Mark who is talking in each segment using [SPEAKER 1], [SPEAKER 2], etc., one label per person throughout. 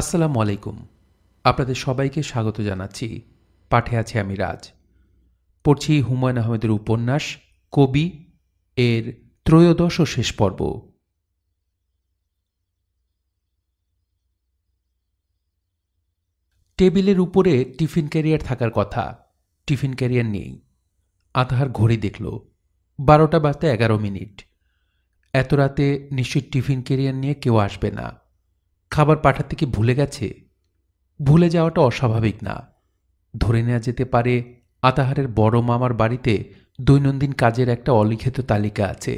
[SPEAKER 1] আসসালামু আলাইকুম আপনাদের সবাইকে স্বাগত জানাচ্ছি পাঠে আছে আমি রাজ পড়ছি হুমায়ুন আহমেদের উপন্যাস কবি এর ত্রয়োদশ ও শেষ পর্ব টেবিলের উপরে টিফিন ক্যারিয়ার থাকার কথা টিফিন ক্যারিয়ার নেই আধার ঘড়ি দেখল বারোটা বাজতে এগারো মিনিট এত রাতে নিশ্চয়ই টিফিন ক্যারিয়ার নিয়ে কেউ আসবে না খাবার পাঠাতে কি ভুলে গেছে ভুলে যাওয়াটা অস্বাভাবিক না ধরে নেওয়া যেতে পারে আতাহারের বড় মামার বাড়িতে দৈনন্দিন কাজের একটা অলিখিত তালিকা আছে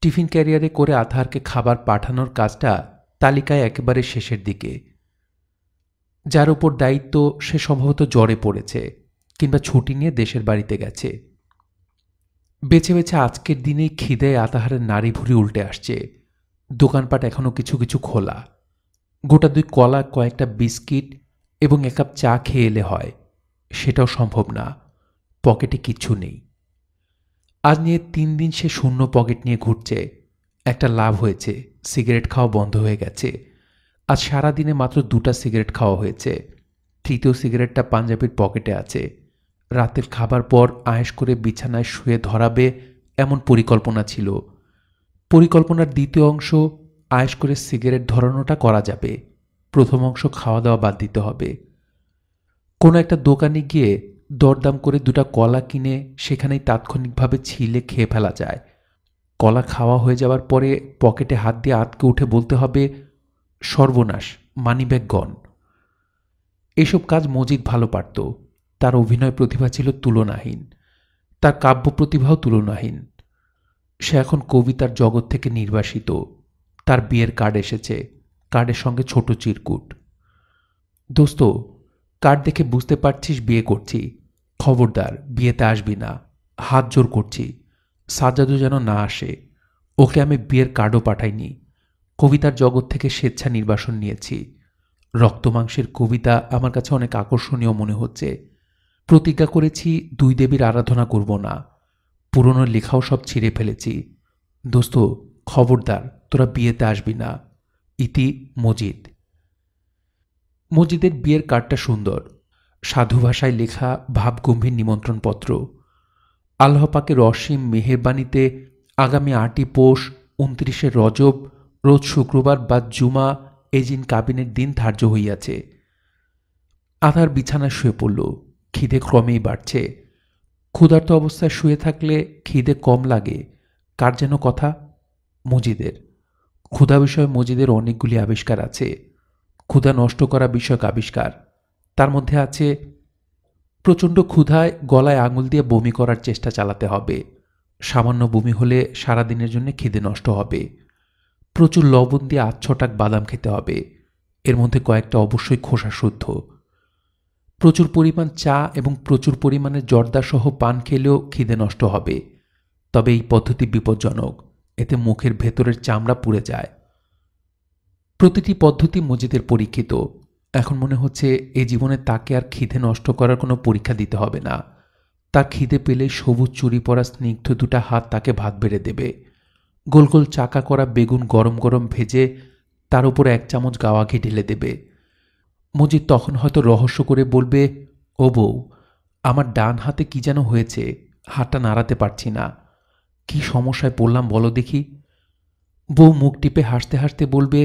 [SPEAKER 1] টিফিন ক্যারিয়ারে করে আতাহারকে খাবার পাঠানোর কাজটা তালিকায় একেবারে শেষের দিকে যার উপর দায়িত্ব সে সম্ভবত জ্বরে পড়েছে কিংবা ছুটি নিয়ে দেশের বাড়িতে গেছে বেছে বেছে আজকের দিনেই খিদে আতাহারের নারী ভুরি উল্টে আসছে দোকানপাট এখনও কিছু কিছু খোলা গোটা দুই কলা কয়েকটা বিস্কিট এবং এক কাপ চা খেয়ে এলে হয় সেটাও সম্ভব না পকেটে কিচ্ছু নেই আজ নিয়ে তিন দিন সে শূন্য পকেট নিয়ে ঘুরছে একটা লাভ হয়েছে সিগারেট খাওয়া বন্ধ হয়ে গেছে আজ সারা দিনে মাত্র দুটা সিগারেট খাওয়া হয়েছে তৃতীয় সিগারেটটা পাঞ্জাবির পকেটে আছে রাতের খাবার পর আয়েস করে বিছানায় শুয়ে ধরাবে এমন পরিকল্পনা ছিল পরিকল্পনার দ্বিতীয় অংশ আয়েস করে সিগারেট ধরানোটা করা যাবে প্রথম অংশ খাওয়া দাওয়া বাদ দিতে হবে কোনো একটা দোকানে গিয়ে দরদাম করে দুটা কলা কিনে সেখানেই তাৎক্ষণিকভাবে ছিলে খেয়ে ফেলা যায় কলা খাওয়া হয়ে যাওয়ার পরে পকেটে হাত দিয়ে আতকে উঠে বলতে হবে সর্বনাশ মানিব্যাগ গন এসব কাজ মজিদ ভালো পারত তার অভিনয় প্রতিভা ছিল তুলনাহীন তার কাব্য প্রতিভাও তুলনাহীন সে এখন কবিতার জগৎ থেকে নির্বাসিত তার বিয়ের কার্ড এসেছে কার্ডের সঙ্গে ছোট চিরকুট দোস্ত কার্ড দেখে বুঝতে পারছিস বিয়ে করছি খবরদার বিয়েতে আসবি না হাত জোর করছি সাজাদু যেন না আসে ওকে আমি বিয়ের কার্ডও পাঠাইনি কবিতার জগৎ থেকে স্বেচ্ছা নির্বাসন নিয়েছি রক্তমাংসের কবিতা আমার কাছে অনেক আকর্ষণীয় মনে হচ্ছে প্রতিজ্ঞা করেছি দুই দেবীর আরাধনা করব না পুরনো লেখাও সব ছিঁড়ে ফেলেছি দোস্ত খবরদার তোরা বিয়েতে আসবি না ইতি মজিদ মজিদের বিয়ের কার্ডটা সুন্দর সাধু ভাষায় লেখা ভাবগম্ভীর নিমন্ত্রণপত্র আল্লাহপাকে রসিম মেহেরবাণীতে আগামী আটই পোষ উনত্রিশে রজব রোজ শুক্রবার বা জুমা এজিন কাবিনের দিন ধার্য হইয়াছে আধার বিছানা শুয়ে পড়ল খিদে ক্রমেই বাড়ছে ক্ষুধার্ত অবস্থায় শুয়ে থাকলে খিদে কম লাগে কার যেন কথা মজিদের ক্ষুধা বিষয়ে মজিদের অনেকগুলি আবিষ্কার আছে ক্ষুধা নষ্ট করা বিষয়ক আবিষ্কার তার মধ্যে আছে প্রচণ্ড ক্ষুধায় গলায় আঙুল দিয়ে বমি করার চেষ্টা চালাতে হবে সামান্য বমি হলে সারাদিনের জন্য খিদে নষ্ট হবে প্রচুর লবণ দিয়ে আচ্ছটাক বাদাম খেতে হবে এর মধ্যে কয়েকটা অবশ্যই খোসা শুদ্ধ প্রচুর পরিমাণ চা এবং প্রচুর পরিমাণে জর্দাসহ পান খেলেও খিদে নষ্ট হবে তবে এই পদ্ধতি বিপজ্জনক এতে মুখের ভেতরের চামড়া পুড়ে যায় প্রতিটি পদ্ধতি মজিদের পরীক্ষিত এখন মনে হচ্ছে এ জীবনে তাকে আর খিদে নষ্ট করার কোনো পরীক্ষা দিতে হবে না তার খিদে পেলে সবুজ চুরি পরা স্নিগ্ধ দুটা হাত তাকে ভাত বেড়ে দেবে গোল গোল চাকা করা বেগুন গরম গরম ভেজে তার উপর এক চামচ গাওয়া ঘি ঢেলে দেবে মজিদ তখন হয়তো রহস্য করে বলবে ও বউ আমার ডান হাতে কি যেন হয়েছে হাতটা নাড়াতে পারছি না কি সমস্যায় পড়লাম বলো দেখি বউ মুখ টিপে হাসতে হাসতে বলবে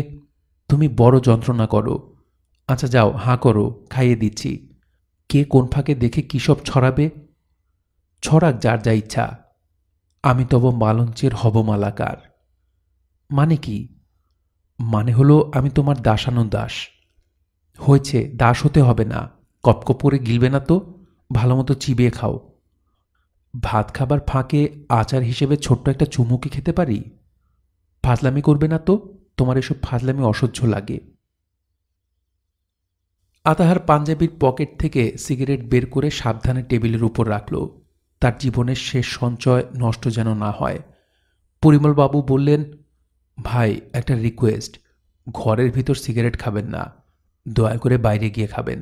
[SPEAKER 1] তুমি বড় যন্ত্রণা করো আচ্ছা যাও হাঁ করো খাইয়ে দিচ্ছি কে কোন ফাঁকে দেখে কী সব ছড়াবে ছড়াক যার যা ইচ্ছা আমি তব মালঞ্চের হব মালাকার মানে কি মানে হলো আমি তোমার দাসানু দাস হয়েছে দাস হতে হবে না কপকপ করে গিলবে না তো ভালো মতো চিবিয়ে খাও ভাত খাবার ফাঁকে আচার হিসেবে ছোট্ট একটা চুমুকি খেতে পারি ফাজলামি করবে না তো তোমার এসব ফাজলামি অসহ্য লাগে আতাহার পাঞ্জাবির পকেট থেকে সিগারেট বের করে সাবধানে টেবিলের উপর রাখল তার জীবনের শেষ সঞ্চয় নষ্ট যেন না হয় পরিমলবাবু বললেন ভাই একটা রিকোয়েস্ট ঘরের ভিতর সিগারেট খাবেন না দয়া করে বাইরে গিয়ে খাবেন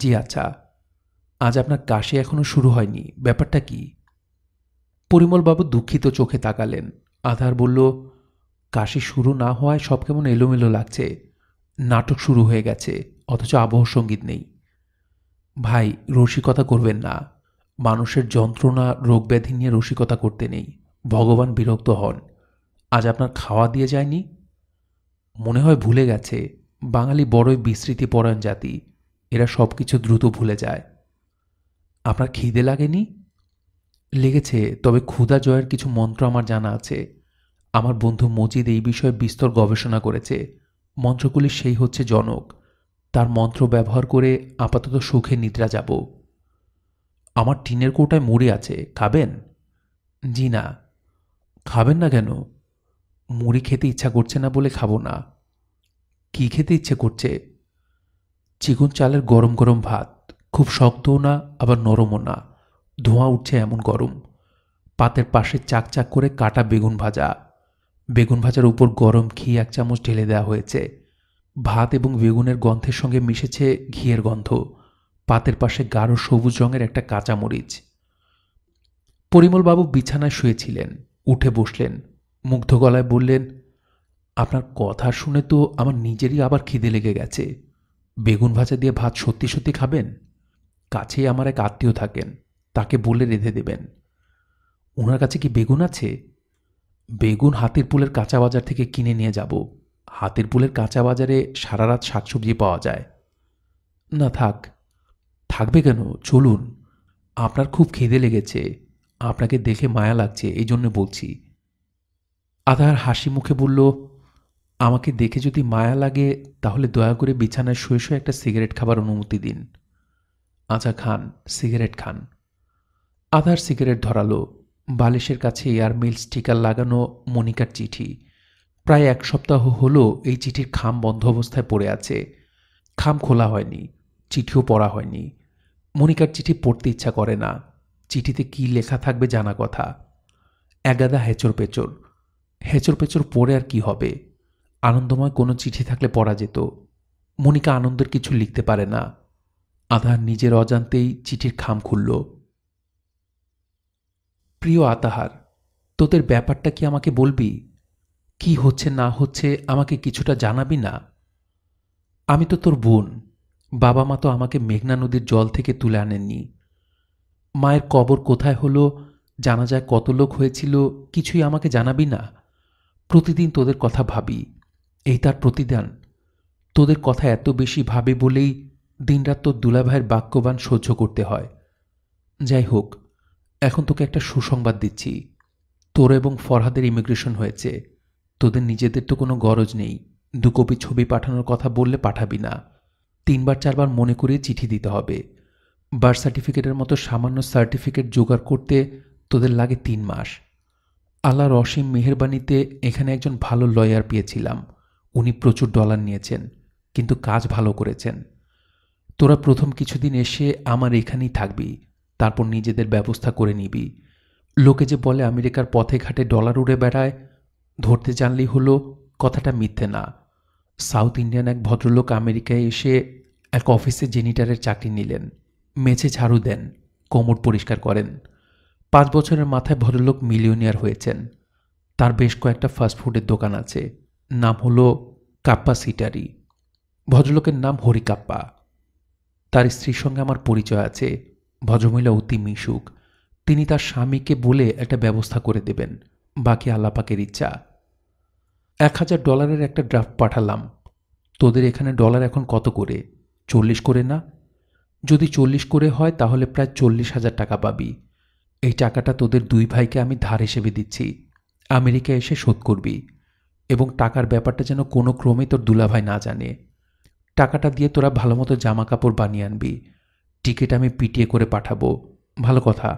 [SPEAKER 1] জি আচ্ছা আজ আপনার কাশি এখনও শুরু হয়নি ব্যাপারটা কি পরিমলবাবু দুঃখিত চোখে তাকালেন আধার বলল কাশি শুরু না হওয়ায় সব কেমন এলোমেলো লাগছে নাটক শুরু হয়ে গেছে অথচ আবহ সঙ্গীত নেই ভাই রসিকতা করবেন না মানুষের যন্ত্রণা রোগ ব্যাধি নিয়ে রসিকতা করতে নেই ভগবান বিরক্ত হন আজ আপনার খাওয়া দিয়ে যায়নি মনে হয় ভুলে গেছে বাঙালি বড়ই পরায়ণ জাতি এরা সব কিছু দ্রুত ভুলে যায় আপনার খিদে লাগেনি লেগেছে তবে ক্ষুধা জয়ের কিছু মন্ত্র আমার জানা আছে আমার বন্ধু মজিদ এই বিষয়ে বিস্তর গবেষণা করেছে মন্ত্রগুলি সেই হচ্ছে জনক তার মন্ত্র ব্যবহার করে আপাতত সুখে নিদ্রা যাব আমার টিনের কোটায় মুড়ি আছে খাবেন জি না খাবেন না কেন মুড়ি খেতে ইচ্ছা করছে না বলে খাবো না কি খেতে ইচ্ছে করছে চিকন চালের গরম গরম ভাত খুব শক্তও না আবার নরমও না ধোঁয়া উঠছে এমন গরম পাতের পাশে চাকচাক করে কাটা বেগুন ভাজা বেগুন ভাজার উপর গরম ঘি এক চামচ ঢেলে দেওয়া হয়েছে ভাত এবং বেগুনের গন্ধের সঙ্গে মিশেছে ঘিয়ের গন্ধ পাতের পাশে গাঢ় সবুজ রঙের একটা কাঁচামরিচ পরিমলবাবু বিছানায় শুয়েছিলেন উঠে বসলেন মুগ্ধ গলায় বললেন আপনার কথা শুনে তো আমার নিজেরই আবার খিদে লেগে গেছে বেগুন ভাজা দিয়ে ভাত সত্যি সত্যি খাবেন কাছেই আমার এক আত্মীয় থাকেন তাকে বলে রেঁধে দেবেন ওনার কাছে কি বেগুন আছে বেগুন হাতির পুলের কাঁচা বাজার থেকে কিনে নিয়ে যাব হাতির পুলের কাঁচা বাজারে সারা রাত শাকসবজি পাওয়া যায় না থাক থাকবে কেন চলুন আপনার খুব খিদে লেগেছে আপনাকে দেখে মায়া লাগছে এই জন্য বলছি আধার হাসি মুখে বলল আমাকে দেখে যদি মায়া লাগে তাহলে দয়া করে বিছানায় শুয়ে শুয়ে একটা সিগারেট খাবার অনুমতি দিন আঁচা খান সিগারেট খান আধার সিগারেট ধরালো বালিশের কাছে এয়ার মিল স্টিকার লাগানো মনিকার চিঠি প্রায় এক সপ্তাহ হলো এই চিঠির খাম বন্ধ অবস্থায় পড়ে আছে খাম খোলা হয়নি চিঠিও পড়া হয়নি মনিকার চিঠি পড়তে ইচ্ছা করে না চিঠিতে কি লেখা থাকবে জানা কথা একাদা হেঁচড় পেচর হেঁচড় পেচর পড়ে আর কি হবে আনন্দময় কোনো চিঠি থাকলে পড়া যেত মনিকা আনন্দের কিছু লিখতে পারে না আধার নিজের অজান্তেই চিঠির খাম খুলল প্রিয় আতাহার তোদের ব্যাপারটা কি আমাকে বলবি কি হচ্ছে না হচ্ছে আমাকে কিছুটা জানাবি না আমি তো তোর বোন বাবা মা তো আমাকে মেঘনা নদীর জল থেকে তুলে আনেননি মায়ের কবর কোথায় হলো জানা যায় কত লোক হয়েছিল কিছুই আমাকে জানাবি না প্রতিদিন তোদের কথা ভাবি এই তার প্রতিদান তোদের কথা এত বেশি ভাবে বলেই দিনরাত তোর দুলাভাইয়ের বাক্যবান সহ্য করতে হয় যাই হোক এখন তোকে একটা সুসংবাদ দিচ্ছি তোর এবং ফরহাদের ইমিগ্রেশন হয়েছে তোদের নিজেদের তো কোনো গরজ নেই দু কপি ছবি পাঠানোর কথা বললে পাঠাবি না তিনবার চারবার মনে করিয়ে চিঠি দিতে হবে বার্থ সার্টিফিকেটের মতো সামান্য সার্টিফিকেট জোগাড় করতে তোদের লাগে তিন মাস আল্লাহর অসীম মেহরবানিতে এখানে একজন ভালো লয়ার পেয়েছিলাম উনি প্রচুর ডলার নিয়েছেন কিন্তু কাজ ভালো করেছেন তোরা প্রথম কিছুদিন এসে আমার এখানেই থাকবি তারপর নিজেদের ব্যবস্থা করে নিবি লোকে যে বলে আমেরিকার পথে ঘাটে ডলার উড়ে বেড়ায় ধরতে জানলেই হলো কথাটা মিথ্যে না সাউথ ইন্ডিয়ান এক ভদ্রলোক আমেরিকায় এসে এক অফিসে জেনিটারের চাকরি নিলেন মেঝে ঝাড়ু দেন কোমর পরিষ্কার করেন পাঁচ বছরের মাথায় ভদ্রলোক মিলিয়নিয়ার হয়েছেন তার বেশ কয়েকটা ফাস্টফুডের দোকান আছে নাম হলো কাপ্পা সিটারি ভদ্রলোকের নাম হরিকাপ্পা তার স্ত্রীর সঙ্গে আমার পরিচয় আছে ভজমহিলা অতি মিশুক তিনি তার স্বামীকে বলে একটা ব্যবস্থা করে দেবেন বাকি আল্লাপাকের ইচ্ছা এক হাজার ডলারের একটা ড্রাফট পাঠালাম তোদের এখানে ডলার এখন কত করে চল্লিশ করে না যদি চল্লিশ করে হয় তাহলে প্রায় চল্লিশ হাজার টাকা পাবি এই টাকাটা তোদের দুই ভাইকে আমি ধার হিসেবে দিচ্ছি আমেরিকা এসে শোধ করবি এবং টাকার ব্যাপারটা যেন কোনো ক্রমেই তোর দুলাভাই না জানে টাকাটা দিয়ে তোরা ভালো মতো জামা কাপড় বানিয়ে আনবি টিকিট আমি পিটিয়ে করে পাঠাবো ভালো কথা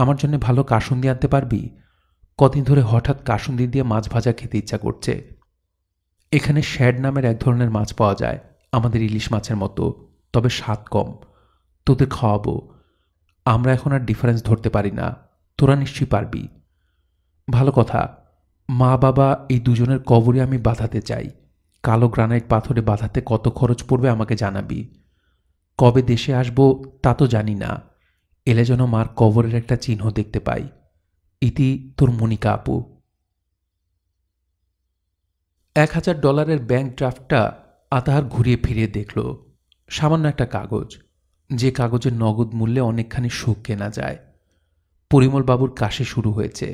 [SPEAKER 1] আমার জন্য ভালো কাসুন্দি আনতে পারবি কদিন ধরে হঠাৎ কাসুন্দি দিয়ে মাছ ভাজা খেতে ইচ্ছা করছে এখানে শ্যাড নামের এক ধরনের মাছ পাওয়া যায় আমাদের ইলিশ মাছের মতো তবে স্বাদ কম তোদের খাওয়াবো আমরা এখন আর ডিফারেন্স ধরতে পারি না তোরা নিশ্চয়ই পারবি ভালো কথা মা বাবা এই দুজনের কবরে আমি বাঁধাতে চাই কালো গ্রানাইট পাথরে বাঁধাতে কত খরচ পড়বে আমাকে জানাবি কবে দেশে আসব তা তো জানি না এলে যেন মার কবরের একটা চিহ্ন দেখতে পাই ইতি তোর মনিকা আপু এক হাজার ডলারের ব্যাংক ড্রাফটটা আতাহার ঘুরিয়ে ফিরিয়ে দেখল সামান্য একটা কাগজ যে কাগজের নগদ মূল্যে অনেকখানি সুখ কেনা যায় পরিমলবাবুর কাশে শুরু হয়েছে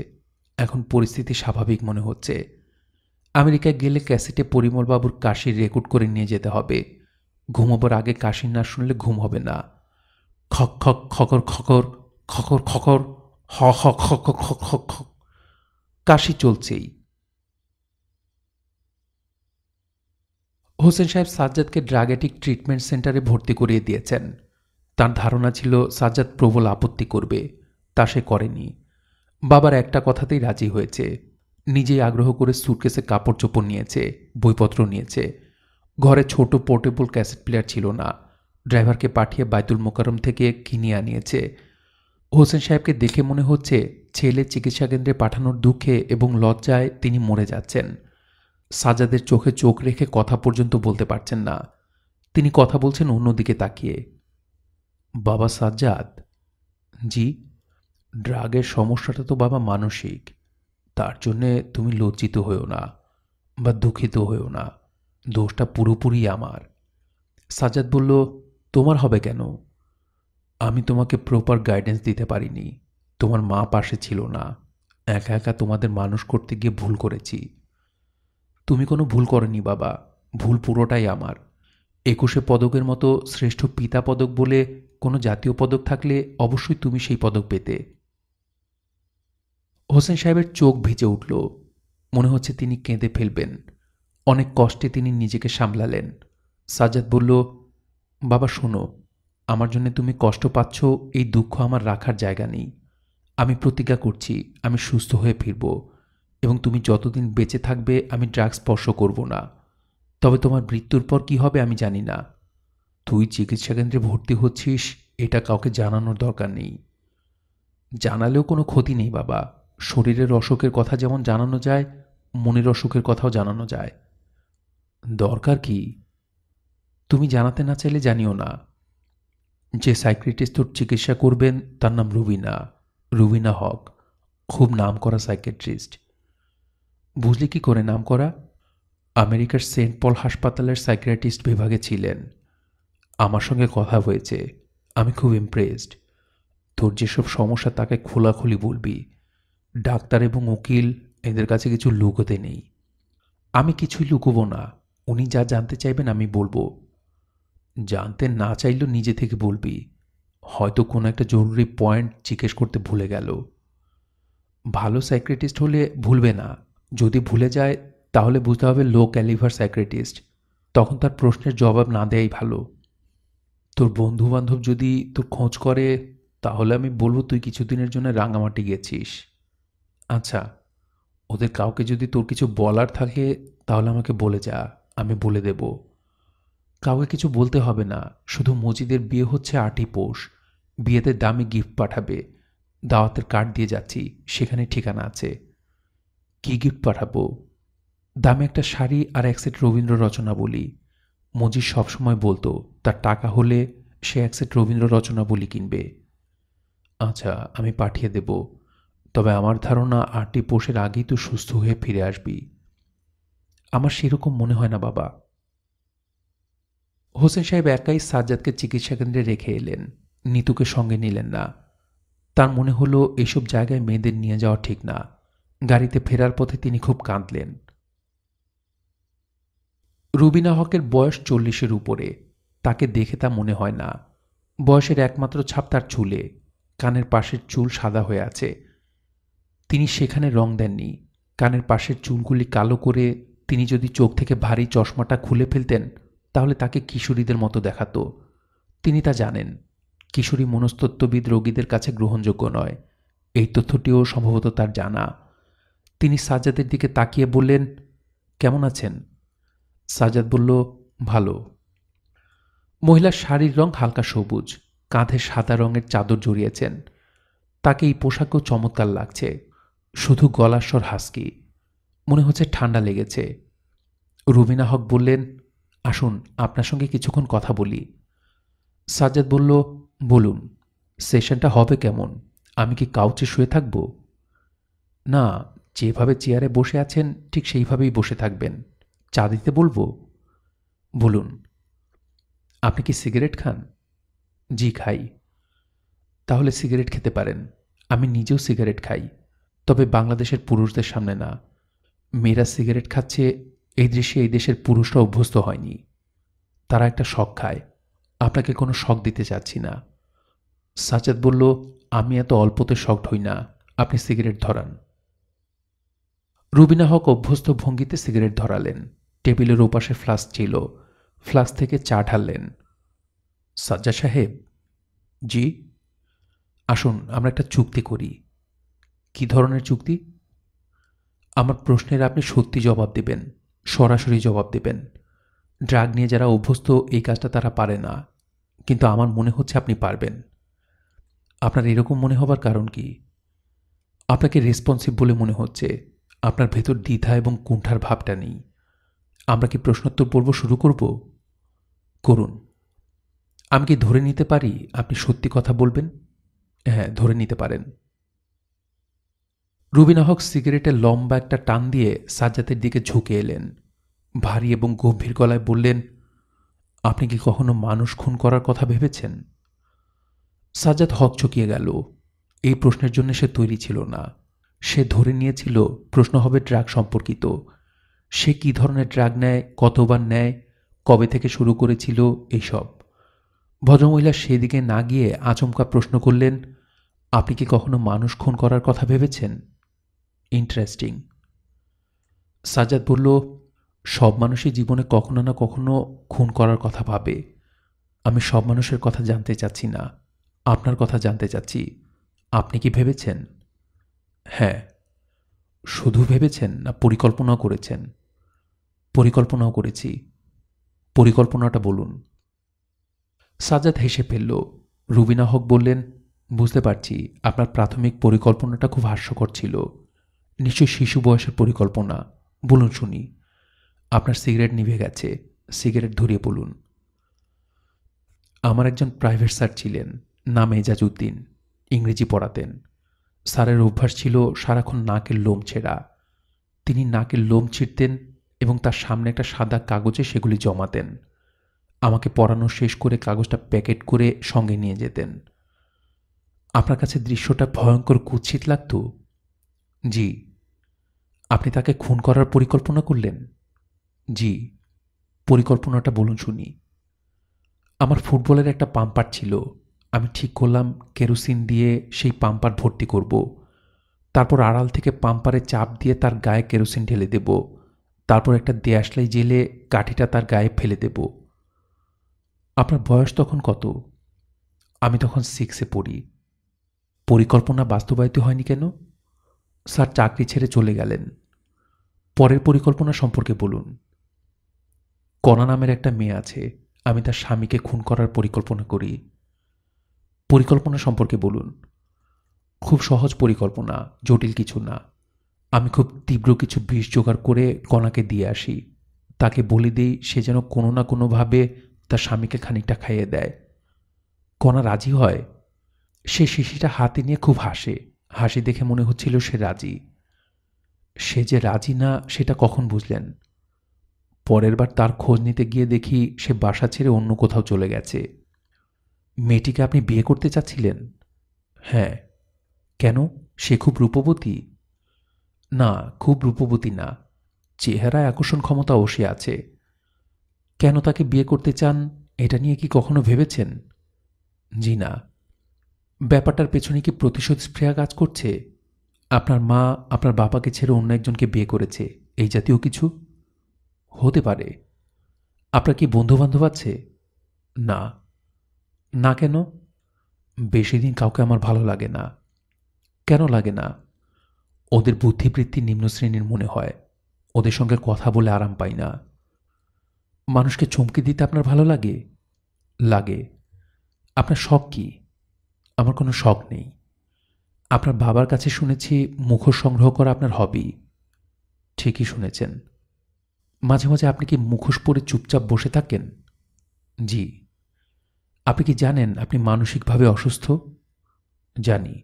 [SPEAKER 1] এখন পরিস্থিতি স্বাভাবিক মনে হচ্ছে আমেরিকায় গেলে ক্যাসেটে পরিমলবাবুর কাশি রেকর্ড করে নিয়ে যেতে হবে ঘুমোবার আগে কাশি না শুনলে ঘুম হবে না খক খক খকর খকর খকর খকর হ হ খক খক খক খক কাশি চলছেই হোসেন সাহেব সাজ্জাদকে ড্রাগেটিক ট্রিটমেন্ট সেন্টারে ভর্তি করিয়ে দিয়েছেন তার ধারণা ছিল সাজ্জাদ প্রবল আপত্তি করবে তা সে করেনি বাবার একটা কথাতেই রাজি হয়েছে নিজেই আগ্রহ করে সুটকেসে কাপড় চোপড় নিয়েছে বইপত্র নিয়েছে ঘরে ছোট পোর্টেবল ক্যাসেট প্লেয়ার ছিল না ড্রাইভারকে পাঠিয়ে বাইতুল মোকারম থেকে কিনিয়ে আনিয়েছে হোসেন সাহেবকে দেখে মনে হচ্ছে ছেলে চিকিৎসা কেন্দ্রে পাঠানোর দুঃখে এবং লজ্জায় তিনি মরে যাচ্ছেন সাজাদের চোখে চোখ রেখে কথা পর্যন্ত বলতে পারছেন না তিনি কথা বলছেন অন্যদিকে তাকিয়ে বাবা সাজ্জাদ জি ড্রাগের সমস্যাটা তো বাবা মানসিক তার জন্যে তুমি লজ্জিত হয়েও না বা দুঃখিত হয়েও না দোষটা পুরোপুরি আমার সাজাদ বলল তোমার হবে কেন আমি তোমাকে প্রপার গাইডেন্স দিতে পারিনি তোমার মা পাশে ছিল না একা একা তোমাদের মানুষ করতে গিয়ে ভুল করেছি তুমি কোনো ভুল করনি বাবা ভুল পুরোটাই আমার একুশে পদকের মতো শ্রেষ্ঠ পিতা পদক বলে কোনো জাতীয় পদক থাকলে অবশ্যই তুমি সেই পদক পেতে হোসেন সাহেবের চোখ ভিজে উঠল মনে হচ্ছে তিনি কেঁদে ফেলবেন অনেক কষ্টে তিনি নিজেকে সামলালেন সাজাদ বলল বাবা শোনো আমার জন্য তুমি কষ্ট পাচ্ছ এই দুঃখ আমার রাখার জায়গা নেই আমি প্রতিজ্ঞা করছি আমি সুস্থ হয়ে ফিরব এবং তুমি যতদিন বেঁচে থাকবে আমি ড্রাগ স্পর্শ করব না তবে তোমার মৃত্যুর পর কি হবে আমি জানি না তুই চিকিৎসা কেন্দ্রে ভর্তি হচ্ছিস এটা কাউকে জানানোর দরকার নেই জানালেও কোনো ক্ষতি নেই বাবা শরীরের অসুখের কথা যেমন জানানো যায় মনের অসুখের কথাও জানানো যায় দরকার কি তুমি জানাতে না চাইলে জানিও না যে সাইক্রেটিস্ট তোর চিকিৎসা করবেন তার নাম রুবিনা রুবিনা হক খুব নাম করা সাইকেট্রিস্ট বুঝলি কি করে নাম করা আমেরিকার সেন্ট পল হাসপাতালের সাইক্রেটিস্ট বিভাগে ছিলেন আমার সঙ্গে কথা হয়েছে আমি খুব ইমপ্রেসড তোর যেসব সমস্যা তাকে খোলাখুলি বলবি ডাক্তার এবং উকিল এদের কাছে কিছু লুকোতে নেই আমি কিছুই লুকোবো না উনি যা জানতে চাইবেন আমি বলবো জানতে না চাইলেও নিজে থেকে বলবি হয়তো কোনো একটা জরুরি পয়েন্ট জিজ্ঞেস করতে ভুলে গেল ভালো সাইক্রেটিস্ট হলে ভুলবে না যদি ভুলে যায় তাহলে বুঝতে হবে লো ক্যালিভার সাইক্রেটিস্ট তখন তার প্রশ্নের জবাব না দেয়াই ভালো তোর বন্ধু বান্ধব যদি তোর খোঁজ করে তাহলে আমি বলবো তুই কিছুদিনের জন্য রাঙামাটি গেছিস আচ্ছা ওদের কাউকে যদি তোর কিছু বলার থাকে তাহলে আমাকে বলে যা আমি বলে দেব কাউকে কিছু বলতে হবে না শুধু মজিদের বিয়ে হচ্ছে আটি পোষ বিয়েতে দামি গিফট পাঠাবে দাওয়াতের কার্ড দিয়ে যাচ্ছি সেখানে ঠিকানা আছে কি গিফট পাঠাবো দামে একটা শাড়ি আর এক সেট রবীন্দ্র রচনা বলি মজিদ সবসময় বলতো তার টাকা হলে সে এক সেট রবীন্দ্র রচনা বলি কিনবে আচ্ছা আমি পাঠিয়ে দেবো তবে আমার ধারণা আটটি পোষের আগেই তো সুস্থ হয়ে ফিরে আসবি আমার সেরকম মনে হয় না বাবা হোসেন সাহেব একাই সাজ্জাদকে চিকিৎসা কেন্দ্রে রেখে এলেন নিতুকে সঙ্গে নিলেন না তার মনে হলো এসব জায়গায় মেয়েদের নিয়ে যাওয়া ঠিক না গাড়িতে ফেরার পথে তিনি খুব কাঁদলেন রুবিনা হকের বয়স চল্লিশের উপরে তাকে দেখে তা মনে হয় না বয়সের একমাত্র ছাপ তার চুলে কানের পাশের চুল সাদা হয়ে আছে তিনি সেখানে রং দেননি কানের পাশের চুলগুলি কালো করে তিনি যদি চোখ থেকে ভারী চশমাটা খুলে ফেলতেন তাহলে তাকে কিশোরীদের মতো দেখাতো তিনি তা জানেন কিশোরী মনস্তত্ত্ববিদ রোগীদের কাছে গ্রহণযোগ্য নয় এই তথ্যটিও সম্ভবত তার জানা তিনি সাজাদের দিকে তাকিয়ে বললেন কেমন আছেন সাজাদ বলল ভালো মহিলার শাড়ির রং হালকা সবুজ কাঁধে সাদা রঙের চাদর জড়িয়েছেন তাকে এই পোশাকও চমৎকার লাগছে শুধু গলার স্বর হাসকি মনে হচ্ছে ঠান্ডা লেগেছে রুবিনা হক বললেন আসুন আপনার সঙ্গে কিছুক্ষণ কথা বলি সাজ্জাদ বলল বলুন সেশনটা হবে কেমন আমি কি কাউচে শুয়ে থাকব না যেভাবে চেয়ারে বসে আছেন ঠিক সেইভাবেই বসে থাকবেন চা দিতে বলবো বলুন আপনি কি সিগারেট খান জি খাই তাহলে সিগারেট খেতে পারেন আমি নিজেও সিগারেট খাই তবে বাংলাদেশের পুরুষদের সামনে না মেয়েরা সিগারেট খাচ্ছে এই দৃশ্যে এই দেশের পুরুষরা অভ্যস্ত হয়নি তারা একটা শখ খায় আপনাকে কোনো শখ দিতে চাচ্ছি না সাজাদ বলল আমি এত অল্পতে শখ হই না আপনি সিগারেট ধরান রুবিনা হক অভ্যস্ত ভঙ্গিতে সিগারেট ধরালেন টেবিলের ওপাশে ফ্লাস্ক ছিল ফ্লাস্ক থেকে চা ঢাললেন সাজ্জা সাহেব জি আসুন আমরা একটা চুক্তি করি কি ধরনের চুক্তি আমার প্রশ্নের আপনি সত্যি জবাব দেবেন সরাসরি জবাব দেবেন ড্রাগ নিয়ে যারা অভ্যস্ত এই কাজটা তারা পারে না কিন্তু আমার মনে হচ্ছে আপনি পারবেন আপনার এরকম মনে হবার কারণ কি আপনাকে রেসপন্সিভ বলে মনে হচ্ছে আপনার ভেতর দ্বিধা এবং কুণ্ঠার ভাবটা নেই আমরা কি প্রশ্নোত্তর পর্ব শুরু করব করুন আমি কি ধরে নিতে পারি আপনি সত্যি কথা বলবেন হ্যাঁ ধরে নিতে পারেন রুবিনা হক সিগারেটে লম্বা একটা টান দিয়ে সাজ্জাদের দিকে ঝুঁকে এলেন ভারী এবং গম্ভীর গলায় বললেন আপনি কি কখনো মানুষ খুন করার কথা ভেবেছেন সাজ্জাদ হক চকিয়ে গেল এই প্রশ্নের জন্য সে তৈরি ছিল না সে ধরে নিয়েছিল প্রশ্ন হবে ড্রাগ সম্পর্কিত সে কি ধরনের ড্রাগ নেয় কতবার নেয় কবে থেকে শুরু করেছিল এইসব ভদ্রমহিলা সেদিকে না গিয়ে আচমকা প্রশ্ন করলেন আপনি কি কখনো মানুষ খুন করার কথা ভেবেছেন ইন্টারেস্টিং সাজাদ বলল সব মানুষই জীবনে কখনো না কখনো খুন করার কথা ভাবে আমি সব মানুষের কথা জানতে চাচ্ছি না আপনার কথা জানতে চাচ্ছি আপনি কি ভেবেছেন হ্যাঁ শুধু ভেবেছেন না পরিকল্পনাও করেছেন পরিকল্পনাও করেছি পরিকল্পনাটা বলুন সাজাদ হেসে ফেলল রুবিনা হক বললেন বুঝতে পারছি আপনার প্রাথমিক পরিকল্পনাটা খুব হাস্যকর ছিল নিশ্চয় শিশু বয়সের পরিকল্পনা বলুন শুনি আপনার সিগারেট নিভে গেছে সিগারেট ধরিয়ে বলুন আমার একজন প্রাইভেট স্যার ছিলেন নাম এজাজ উদ্দিন ইংরেজি পড়াতেন স্যারের অভ্যাস ছিল সারাক্ষণ নাকের লোম ছেঁড়া তিনি নাকের লোম ছিঁড়তেন এবং তার সামনে একটা সাদা কাগজে সেগুলি জমাতেন আমাকে পড়ানো শেষ করে কাগজটা প্যাকেট করে সঙ্গে নিয়ে যেতেন আপনার কাছে দৃশ্যটা ভয়ঙ্কর কুৎসিত লাগত জি আপনি তাকে খুন করার পরিকল্পনা করলেন জি পরিকল্পনাটা বলুন শুনি আমার ফুটবলের একটা পাম্পার ছিল আমি ঠিক করলাম কেরোসিন দিয়ে সেই পাম্পার ভর্তি করব তারপর আড়াল থেকে পাম্পারে চাপ দিয়ে তার গায়ে কেরোসিন ঢেলে দেব তারপর একটা দেয়াশলাই জেলে কাঠিটা তার গায়ে ফেলে দেব আপনার বয়স তখন কত আমি তখন সিক্সে পড়ি পরিকল্পনা বাস্তবায়িত হয়নি কেন স্যার চাকরি ছেড়ে চলে গেলেন পরের পরিকল্পনা সম্পর্কে বলুন কণা নামের একটা মেয়ে আছে আমি তার স্বামীকে খুন করার পরিকল্পনা করি পরিকল্পনা সম্পর্কে বলুন খুব সহজ পরিকল্পনা জটিল কিছু না আমি খুব তীব্র কিছু বিষ জোগাড় করে কণাকে দিয়ে আসি তাকে বলে দিই সে যেন কোনো না কোনোভাবে তার স্বামীকে খানিকটা খাইয়ে দেয় কণা রাজি হয় সে শিশিটা হাতে নিয়ে খুব হাসে হাসি দেখে মনে হচ্ছিল সে রাজি সে যে রাজি না সেটা কখন বুঝলেন পরের বার তার খোঁজ নিতে গিয়ে দেখি সে বাসা ছেড়ে অন্য কোথাও চলে গেছে মেয়েটিকে আপনি বিয়ে করতে চাচ্ছিলেন হ্যাঁ কেন সে খুব রূপবতী না খুব রূপবতী না চেহারায় আকর্ষণ ক্ষমতা সে আছে কেন তাকে বিয়ে করতে চান এটা নিয়ে কি কখনো ভেবেছেন জি না ব্যাপারটার পেছনে কি প্রতিশোধ স্প্রেয়া কাজ করছে আপনার মা আপনার বাবাকে ছেড়ে অন্য একজনকে বিয়ে করেছে এই জাতীয় কিছু হতে পারে আপনার কি বন্ধুবান্ধব আছে না না কেন বেশি দিন কাউকে আমার ভালো লাগে না কেন লাগে না ওদের বুদ্ধিবৃত্তি নিম্ন শ্রেণীর মনে হয় ওদের সঙ্গে কথা বলে আরাম পাই না মানুষকে চমকে দিতে আপনার ভালো লাগে লাগে আপনার শখ কী আমার কোনো শখ নেই আপনার বাবার কাছে শুনেছি মুখোশ সংগ্রহ করা আপনার হবি ঠিকই শুনেছেন মাঝে মাঝে আপনি কি মুখোশ পরে চুপচাপ বসে থাকেন জি আপনি কি জানেন আপনি মানসিকভাবে অসুস্থ জানি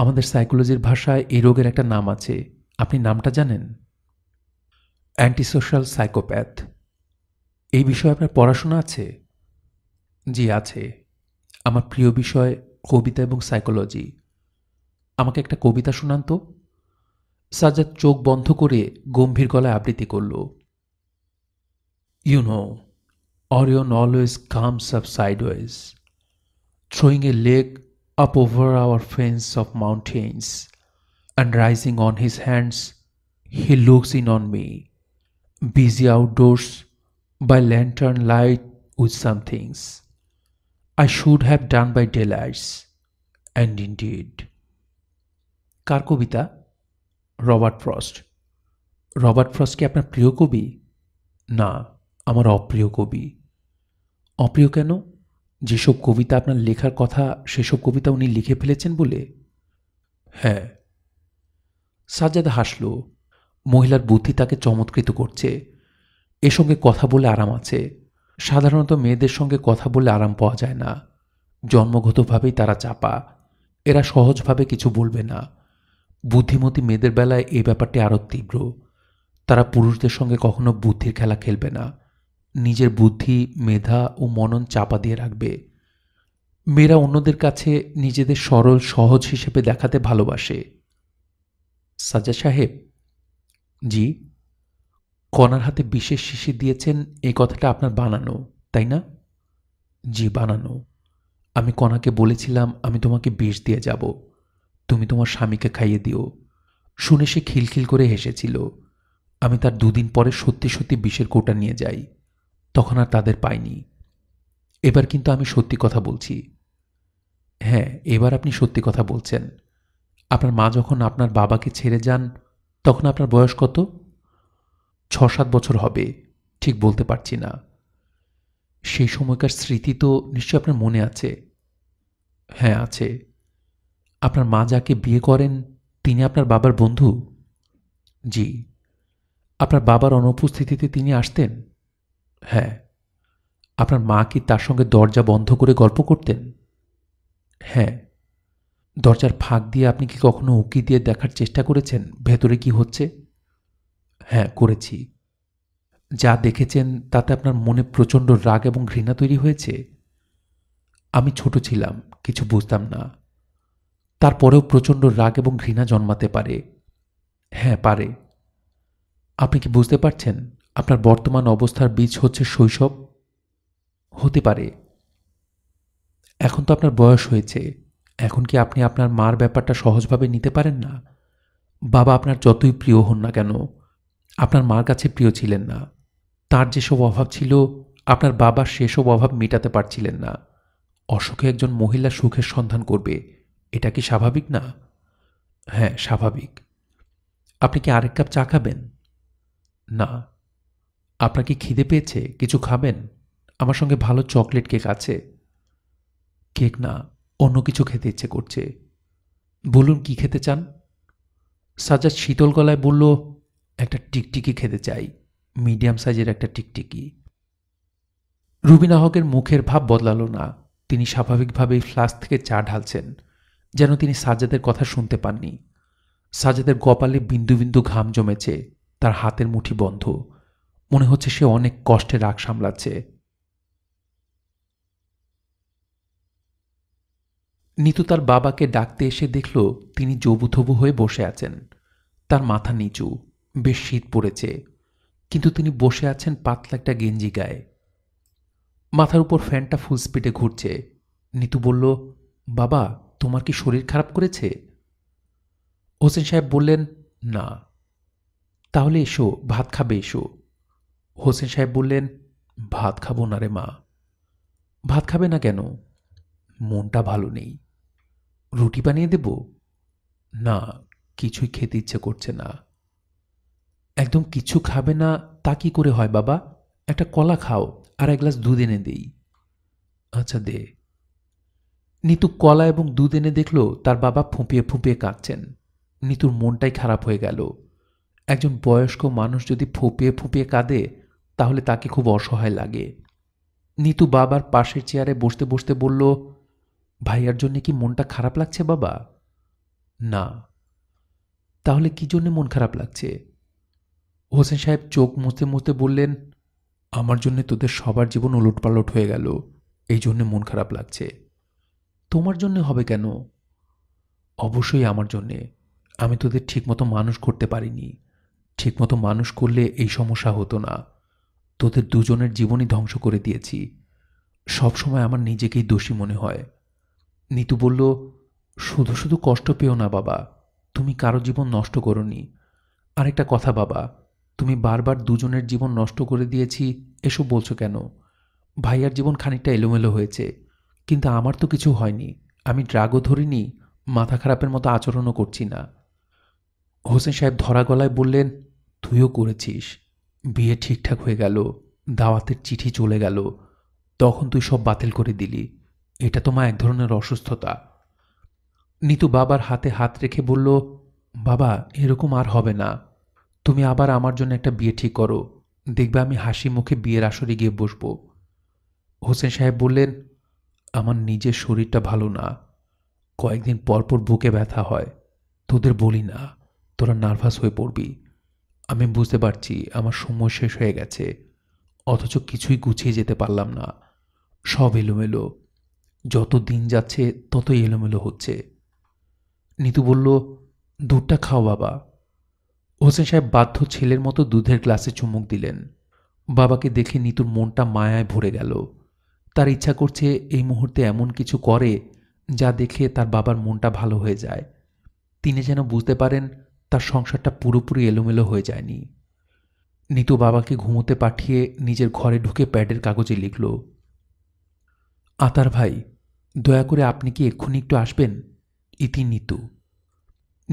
[SPEAKER 1] আমাদের সাইকোলজির ভাষায় এই রোগের একটা নাম আছে আপনি নামটা জানেন অ্যান্টিসোশ্যাল সাইকোপ্যাথ এই বিষয়ে আপনার পড়াশোনা আছে জি আছে আমার প্রিয় বিষয় কবিতা এবং সাইকোলজি আমাকে একটা কবিতা শোনান তো সাজাদ চোখ বন্ধ করে গম্ভীর গলায় আবৃত্তি করল you know Orion always comes off sideways throwing a leg up over our friends of mountains and rising on his hands he looks in on me busy outdoors by lantern light with somethings I should have done by daylights and indeed কার কবিতা Robert Frost Robert Frost কি আপনার প্রিয় কবি না আমার অপ্রিয় কবি অপ্রিয় কেন যেসব কবিতা আপনার লেখার কথা সেসব কবিতা উনি লিখে ফেলেছেন বলে হ্যাঁ সাজ্জাদ হাসল মহিলার বুদ্ধি তাকে চমৎকৃত করছে এ সঙ্গে কথা বলে আরাম আছে সাধারণত মেয়েদের সঙ্গে কথা বলে আরাম পাওয়া যায় না জন্মগতভাবেই তারা চাপা এরা সহজভাবে কিছু বলবে না বুদ্ধিমতী মেয়েদের বেলায় এই ব্যাপারটি আরও তীব্র তারা পুরুষদের সঙ্গে কখনো বুদ্ধির খেলা খেলবে না নিজের বুদ্ধি মেধা ও মনন চাপা দিয়ে রাখবে মেয়েরা অন্যদের কাছে নিজেদের সরল সহজ হিসেবে দেখাতে ভালোবাসে সাজা সাহেব জি কণার হাতে বিশেষ শিশি দিয়েছেন এই কথাটা আপনার বানানো তাই না জি বানানো আমি কণাকে বলেছিলাম আমি তোমাকে বিষ দিয়ে যাব তুমি তোমার স্বামীকে খাইয়ে দিও শুনে সে খিলখিল করে হেসেছিল আমি তার দুদিন পরে সত্যি সত্যি বিষের কোটা নিয়ে যাই তখন আর তাদের পাইনি এবার কিন্তু আমি সত্যি কথা বলছি হ্যাঁ এবার আপনি সত্যি কথা বলছেন আপনার মা যখন আপনার বাবাকে ছেড়ে যান তখন আপনার বয়স কত ছ সাত বছর হবে ঠিক বলতে পারছি না সেই সময়কার স্মৃতি তো নিশ্চয়ই আপনার মনে আছে হ্যাঁ আছে আপনার মা যাকে বিয়ে করেন তিনি আপনার বাবার বন্ধু জি আপনার বাবার অনুপস্থিতিতে তিনি আসতেন হ্যাঁ আপনার মা কি তার সঙ্গে দরজা বন্ধ করে গল্প করতেন হ্যাঁ দরজার ফাঁক দিয়ে আপনি কি কখনো উকি দিয়ে দেখার চেষ্টা করেছেন ভেতরে কি হচ্ছে হ্যাঁ করেছি যা দেখেছেন তাতে আপনার মনে প্রচণ্ড রাগ এবং ঘৃণা তৈরি হয়েছে আমি ছোট ছিলাম কিছু বুঝতাম না তারপরেও প্রচণ্ড রাগ এবং ঘৃণা জন্মাতে পারে হ্যাঁ পারে আপনি কি বুঝতে পারছেন আপনার বর্তমান অবস্থার বীজ হচ্ছে শৈশব হতে পারে এখন তো আপনার বয়স হয়েছে এখন কি আপনি আপনার মার ব্যাপারটা সহজভাবে নিতে পারেন না বাবা আপনার যতই প্রিয় হন না কেন আপনার মার কাছে প্রিয় ছিলেন না তার যেসব অভাব ছিল আপনার বাবা সেসব অভাব মেটাতে পারছিলেন না অসুখে একজন মহিলা সুখের সন্ধান করবে এটা কি স্বাভাবিক না হ্যাঁ স্বাভাবিক আপনি কি আরেক কাপ চা খাবেন না আপনার কি খিদে পেয়েছে কিছু খাবেন আমার সঙ্গে ভালো চকলেট কেক আছে কেক না অন্য কিছু খেতে ইচ্ছে করছে বলুন কি খেতে চান সাজাদ শীতল গলায় বলল একটা টিকটিকি খেতে চাই মিডিয়াম সাইজের একটা টিকটিকি রুবিনা হকের মুখের ভাব বদলালো না তিনি স্বাভাবিকভাবেই ফ্লাস্ক থেকে চা ঢালছেন যেন তিনি সাজাদের কথা শুনতে পাননি সাজাদের কপালে বিন্দু বিন্দু ঘাম জমেছে তার হাতের মুঠি বন্ধ মনে হচ্ছে সে অনেক কষ্টে রাগ সামলাচ্ছে নিতু তার বাবাকে ডাকতে এসে দেখল তিনি জবুথবু হয়ে বসে আছেন তার মাথা নিচু বেশ শীত পড়েছে কিন্তু তিনি বসে আছেন পাতলা একটা গেঞ্জি গায়ে মাথার উপর ফ্যানটা ফুল স্পিডে ঘুরছে নিতু বলল বাবা তোমার কি শরীর খারাপ করেছে হোসেন সাহেব বললেন না তাহলে এসো ভাত খাবে এসো হোসেন সাহেব বললেন ভাত খাবো না রে মা ভাত খাবে না কেন মনটা ভালো নেই রুটি বানিয়ে দেব না কিছুই খেতে ইচ্ছে করছে না একদম কিছু খাবে না তা কি করে হয় বাবা একটা কলা খাও আর এক গ্লাস দুধ এনে দেই আচ্ছা দে নিতু কলা এবং দুধ এনে দেখল তার বাবা ফুঁপিয়ে ফুঁপিয়ে কাঁদছেন নিতুর মনটাই খারাপ হয়ে গেল একজন বয়স্ক মানুষ যদি ফুঁপিয়ে ফুঁপিয়ে কাঁদে তাহলে তাকে খুব অসহায় লাগে নিতু বাবার পাশের চেয়ারে বসতে বসতে বলল ভাইয়ার জন্য কি মনটা খারাপ লাগছে বাবা না তাহলে কি জন্য মন খারাপ লাগছে হোসেন সাহেব চোখ মুছতে মুছতে বললেন আমার জন্যে তোদের সবার জীবন উলটপালট হয়ে গেল এই জন্যে মন খারাপ লাগছে তোমার জন্য হবে কেন অবশ্যই আমার জন্যে আমি তোদের ঠিকমতো মানুষ করতে পারিনি ঠিকমতো মানুষ করলে এই সমস্যা হতো না তোদের দুজনের জীবনই ধ্বংস করে দিয়েছি সবসময় আমার নিজেকেই দোষী মনে হয় নিতু বলল শুধু শুধু কষ্ট পেও না বাবা তুমি কারো জীবন নষ্ট করনি আরেকটা কথা বাবা তুমি বারবার দুজনের জীবন নষ্ট করে দিয়েছি এসব বলছো কেন ভাইয়ার জীবন খানিকটা এলোমেলো হয়েছে কিন্তু আমার তো কিছু হয়নি আমি ড্রাগও ধরিনি মাথা খারাপের মতো আচরণও করছি না হোসেন সাহেব ধরা গলায় বললেন তুইও করেছিস বিয়ে ঠিকঠাক হয়ে গেল দাওয়াতের চিঠি চলে গেল তখন তুই সব বাতিল করে দিলি এটা তো মা এক ধরনের অসুস্থতা নিতু বাবার হাতে হাত রেখে বলল বাবা এরকম আর হবে না তুমি আবার আমার জন্য একটা বিয়ে ঠিক করো দেখবে আমি হাসি মুখে বিয়ের আসরে গিয়ে বসব হোসেন সাহেব বললেন আমার নিজের শরীরটা ভালো না কয়েকদিন পরপর বুকে ব্যথা হয় তোদের বলি না তোরা নার্ভাস হয়ে পড়বি আমি বুঝতে পারছি আমার সময় শেষ হয়ে গেছে অথচ কিছুই গুছিয়ে যেতে পারলাম না সব এলোমেলো যত দিন যাচ্ছে ততই এলোমেলো হচ্ছে নিতু বলল দুধটা খাও বাবা হোসেন সাহেব বাধ্য ছেলের মতো দুধের গ্লাসে চুমুক দিলেন বাবাকে দেখে নিতুর মনটা মায়ায় ভরে গেল তার ইচ্ছা করছে এই মুহূর্তে এমন কিছু করে যা দেখে তার বাবার মনটা ভালো হয়ে যায় তিনি যেন বুঝতে পারেন তার সংসারটা পুরোপুরি এলোমেলো হয়ে যায়নি নিতু বাবাকে ঘুমোতে পাঠিয়ে নিজের ঘরে ঢুকে প্যাডের কাগজে লিখল আতার ভাই দয়া করে আপনি কি এক্ষুনি একটু আসবেন ইতি নিতু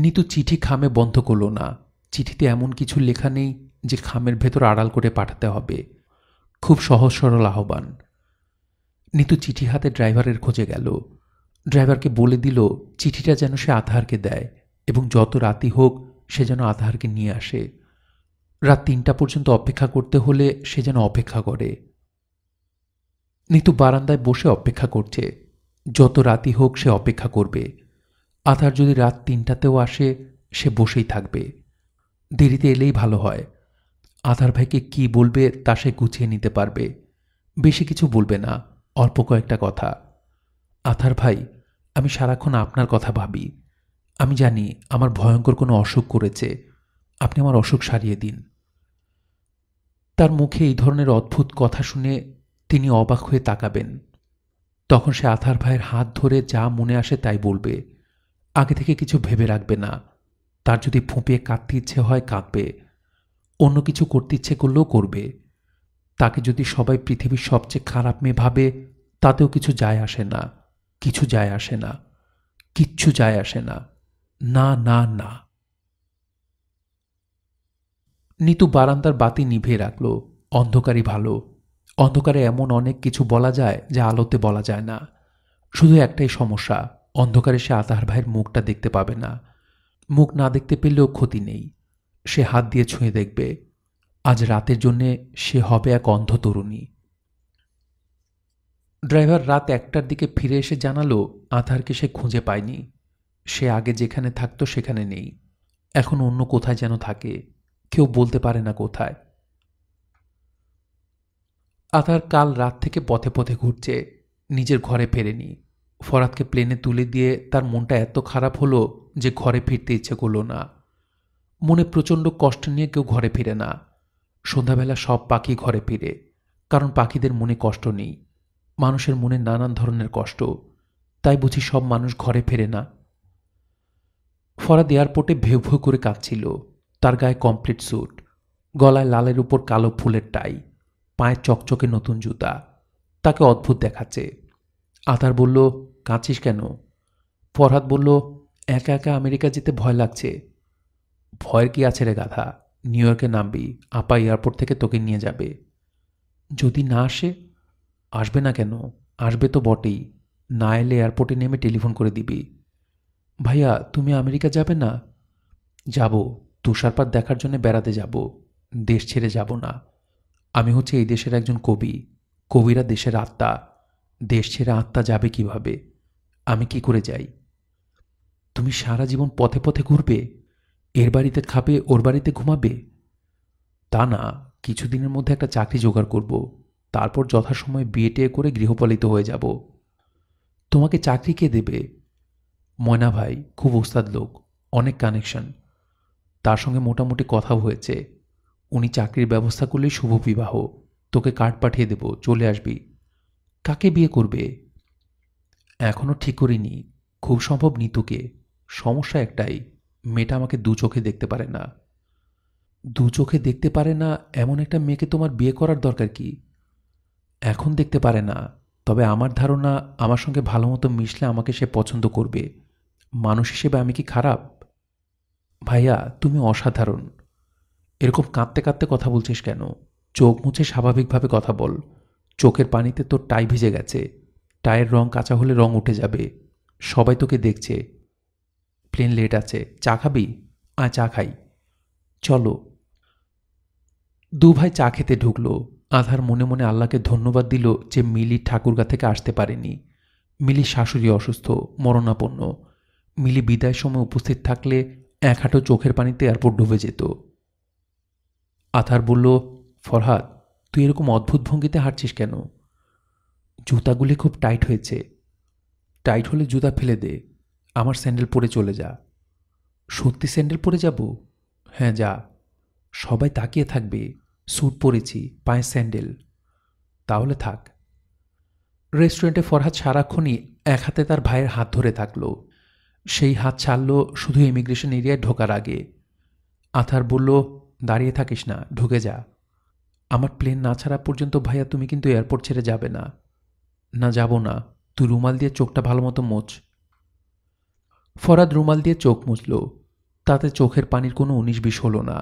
[SPEAKER 1] নিতু চিঠি খামে বন্ধ করল না চিঠিতে এমন কিছু লেখা নেই যে খামের ভেতর আড়াল করে পাঠাতে হবে খুব সহজ সরল আহ্বান নিতু চিঠি হাতে ড্রাইভারের খোঁজে গেল ড্রাইভারকে বলে দিল চিঠিটা যেন সে আধারকে দেয় এবং যত রাতি হোক সে যেন আধারকে নিয়ে আসে রাত তিনটা পর্যন্ত অপেক্ষা করতে হলে সে যেন অপেক্ষা করে নিতু বারান্দায় বসে অপেক্ষা করছে যত রাতি হোক সে অপেক্ষা করবে আধার যদি রাত তিনটাতেও আসে সে বসেই থাকবে দেরিতে এলেই ভালো হয় আধার ভাইকে কি বলবে তা সে গুছিয়ে নিতে পারবে বেশি কিছু বলবে না অল্প কয়েকটা কথা আথার ভাই আমি সারাক্ষণ আপনার কথা ভাবি আমি জানি আমার ভয়ঙ্কর কোনো অসুখ করেছে আপনি আমার অসুখ সারিয়ে দিন তার মুখে এই ধরনের অদ্ভুত কথা শুনে তিনি অবাক হয়ে তাকাবেন তখন সে আথার ভাইয়ের হাত ধরে যা মনে আসে তাই বলবে আগে থেকে কিছু ভেবে রাখবে না তার যদি ফুঁপিয়ে কাঁদতে ইচ্ছে হয় কাঁদবে অন্য কিছু করতে ইচ্ছে করলেও করবে তাকে যদি সবাই পৃথিবীর সবচেয়ে খারাপ মেয়ে ভাবে তাতেও কিছু যায় আসে না কিছু যায় আসে না কিচ্ছু যায় আসে না না না না নিতু বারান্দার বাতি নিভিয়ে রাখল অন্ধকারই ভালো অন্ধকারে এমন অনেক কিছু বলা যায় যা আলোতে বলা যায় না শুধু একটাই সমস্যা অন্ধকারে সে আতাহার ভাইয়ের মুখটা দেখতে পাবে না মুখ না দেখতে পেলেও ক্ষতি নেই সে হাত দিয়ে ছুঁয়ে দেখবে আজ রাতের জন্যে সে হবে এক অন্ধ তরুণী ড্রাইভার রাত একটার দিকে ফিরে এসে জানালো আধারকে সে খুঁজে পায়নি সে আগে যেখানে থাকতো সেখানে নেই এখন অন্য কোথায় যেন থাকে কেউ বলতে পারে না কোথায় আথার কাল রাত থেকে পথে পথে ঘুরছে নিজের ঘরে ফেরেনি ফরাতকে প্লেনে তুলে দিয়ে তার মনটা এত খারাপ হলো যে ঘরে ফিরতে ইচ্ছে করল না মনে প্রচণ্ড কষ্ট নিয়ে কেউ ঘরে ফিরে না সন্ধ্যাবেলা সব পাখি ঘরে ফিরে কারণ পাখিদের মনে কষ্ট নেই মানুষের মনে নানান ধরনের কষ্ট তাই বুঝি সব মানুষ ঘরে ফেরে না ফরাদ এয়ারপোর্টে ভেউ ভেউ করে কাঁদছিল তার গায়ে কমপ্লিট স্যুট গলায় লালের উপর কালো ফুলের টাই পায়ে চকচকে নতুন জুতা তাকে অদ্ভুত দেখাচ্ছে আতার বলল কাঁচিস কেন ফরহাদ বলল একা একা আমেরিকা যেতে ভয় লাগছে ভয়ের কি আছে রে গাধা নিউ ইয়র্কে নামবি আপা এয়ারপোর্ট থেকে তোকে নিয়ে যাবে যদি না আসে আসবে না কেন আসবে তো বটেই না এলে এয়ারপোর্টে নেমে টেলিফোন করে দিবি ভাইয়া তুমি আমেরিকা যাবে না যাব তুষারপাত দেখার জন্য বেড়াতে যাব দেশ ছেড়ে যাব না আমি হচ্ছে এই দেশের একজন কবি কবিরা দেশের আত্মা দেশ ছেড়ে আত্মা যাবে কিভাবে আমি কি করে যাই তুমি সারা জীবন পথে পথে ঘুরবে এর বাড়িতে খাবে ওর বাড়িতে ঘুমাবে তা না কিছুদিনের মধ্যে একটা চাকরি জোগাড় করব তারপর যথাসময়ে বিয়ে টিয়ে করে গৃহপালিত হয়ে যাব তোমাকে চাকরি কে দেবে ময়না ভাই খুব ওস্তাদ লোক অনেক কানেকশন তার সঙ্গে মোটামুটি কথা হয়েছে উনি চাকরির ব্যবস্থা করলে শুভ বিবাহ তোকে কার্ড পাঠিয়ে দেব চলে আসবি কাকে বিয়ে করবে এখনও ঠিক করিনি খুব সম্ভব নিতুকে সমস্যা একটাই মেয়েটা আমাকে দু চোখে দেখতে পারে না দু চোখে দেখতে পারে না এমন একটা মেয়েকে তোমার বিয়ে করার দরকার কি এখন দেখতে পারে না তবে আমার ধারণা আমার সঙ্গে ভালো মতো মিশলে আমাকে সে পছন্দ করবে মানুষ হিসেবে আমি কি খারাপ ভাইয়া তুমি অসাধারণ এরকম কাঁদতে কাঁদতে কথা বলছিস কেন চোখ মুছে স্বাভাবিকভাবে কথা বল চোখের পানিতে তোর টাই ভিজে গেছে টায়ের রং কাঁচা হলে রং উঠে যাবে সবাই তোকে দেখছে প্লেন লেট আছে চা খাবি আ চা খাই চলো দু ভাই চা খেতে ঢুকলো আধার মনে মনে আল্লাহকে ধন্যবাদ দিল যে মিলি ঠাকুরগা থেকে আসতে পারেনি মিলি শাশুড়ি অসুস্থ মরণাপন্ন মিলি বিদায় সময় উপস্থিত থাকলে এক হাঁটো চোখের পানিতে এয়ারপোর্ট ডুবে যেত আধার বলল ফরহাদ তুই এরকম অদ্ভুত ভঙ্গিতে হাঁটছিস কেন জুতাগুলি খুব টাইট হয়েছে টাইট হলে জুতা ফেলে দে আমার স্যান্ডেল পরে চলে যা সত্যি স্যান্ডেল পরে যাব হ্যাঁ যা সবাই তাকিয়ে থাকবে স্যুট পরেছি পায়ে স্যান্ডেল তাহলে থাক রেস্টুরেন্টে ফরহাদ সারাক্ষণই এক হাতে তার ভাইয়ের হাত ধরে থাকল সেই হাত ছাড়ল শুধু ইমিগ্রেশন এরিয়ায় ঢোকার আগে আথার বলল দাঁড়িয়ে থাকিস না ঢুকে যা আমার প্লেন না ছাড়া পর্যন্ত ভাইয়া তুমি কিন্তু এয়ারপোর্ট ছেড়ে যাবে না না যাব না তুই রুমাল দিয়ে চোখটা ভালো মতো মোচ ফরাদ রুমাল দিয়ে চোখ মুছল তাতে চোখের পানির কোনো উনিশ বিশ হলো না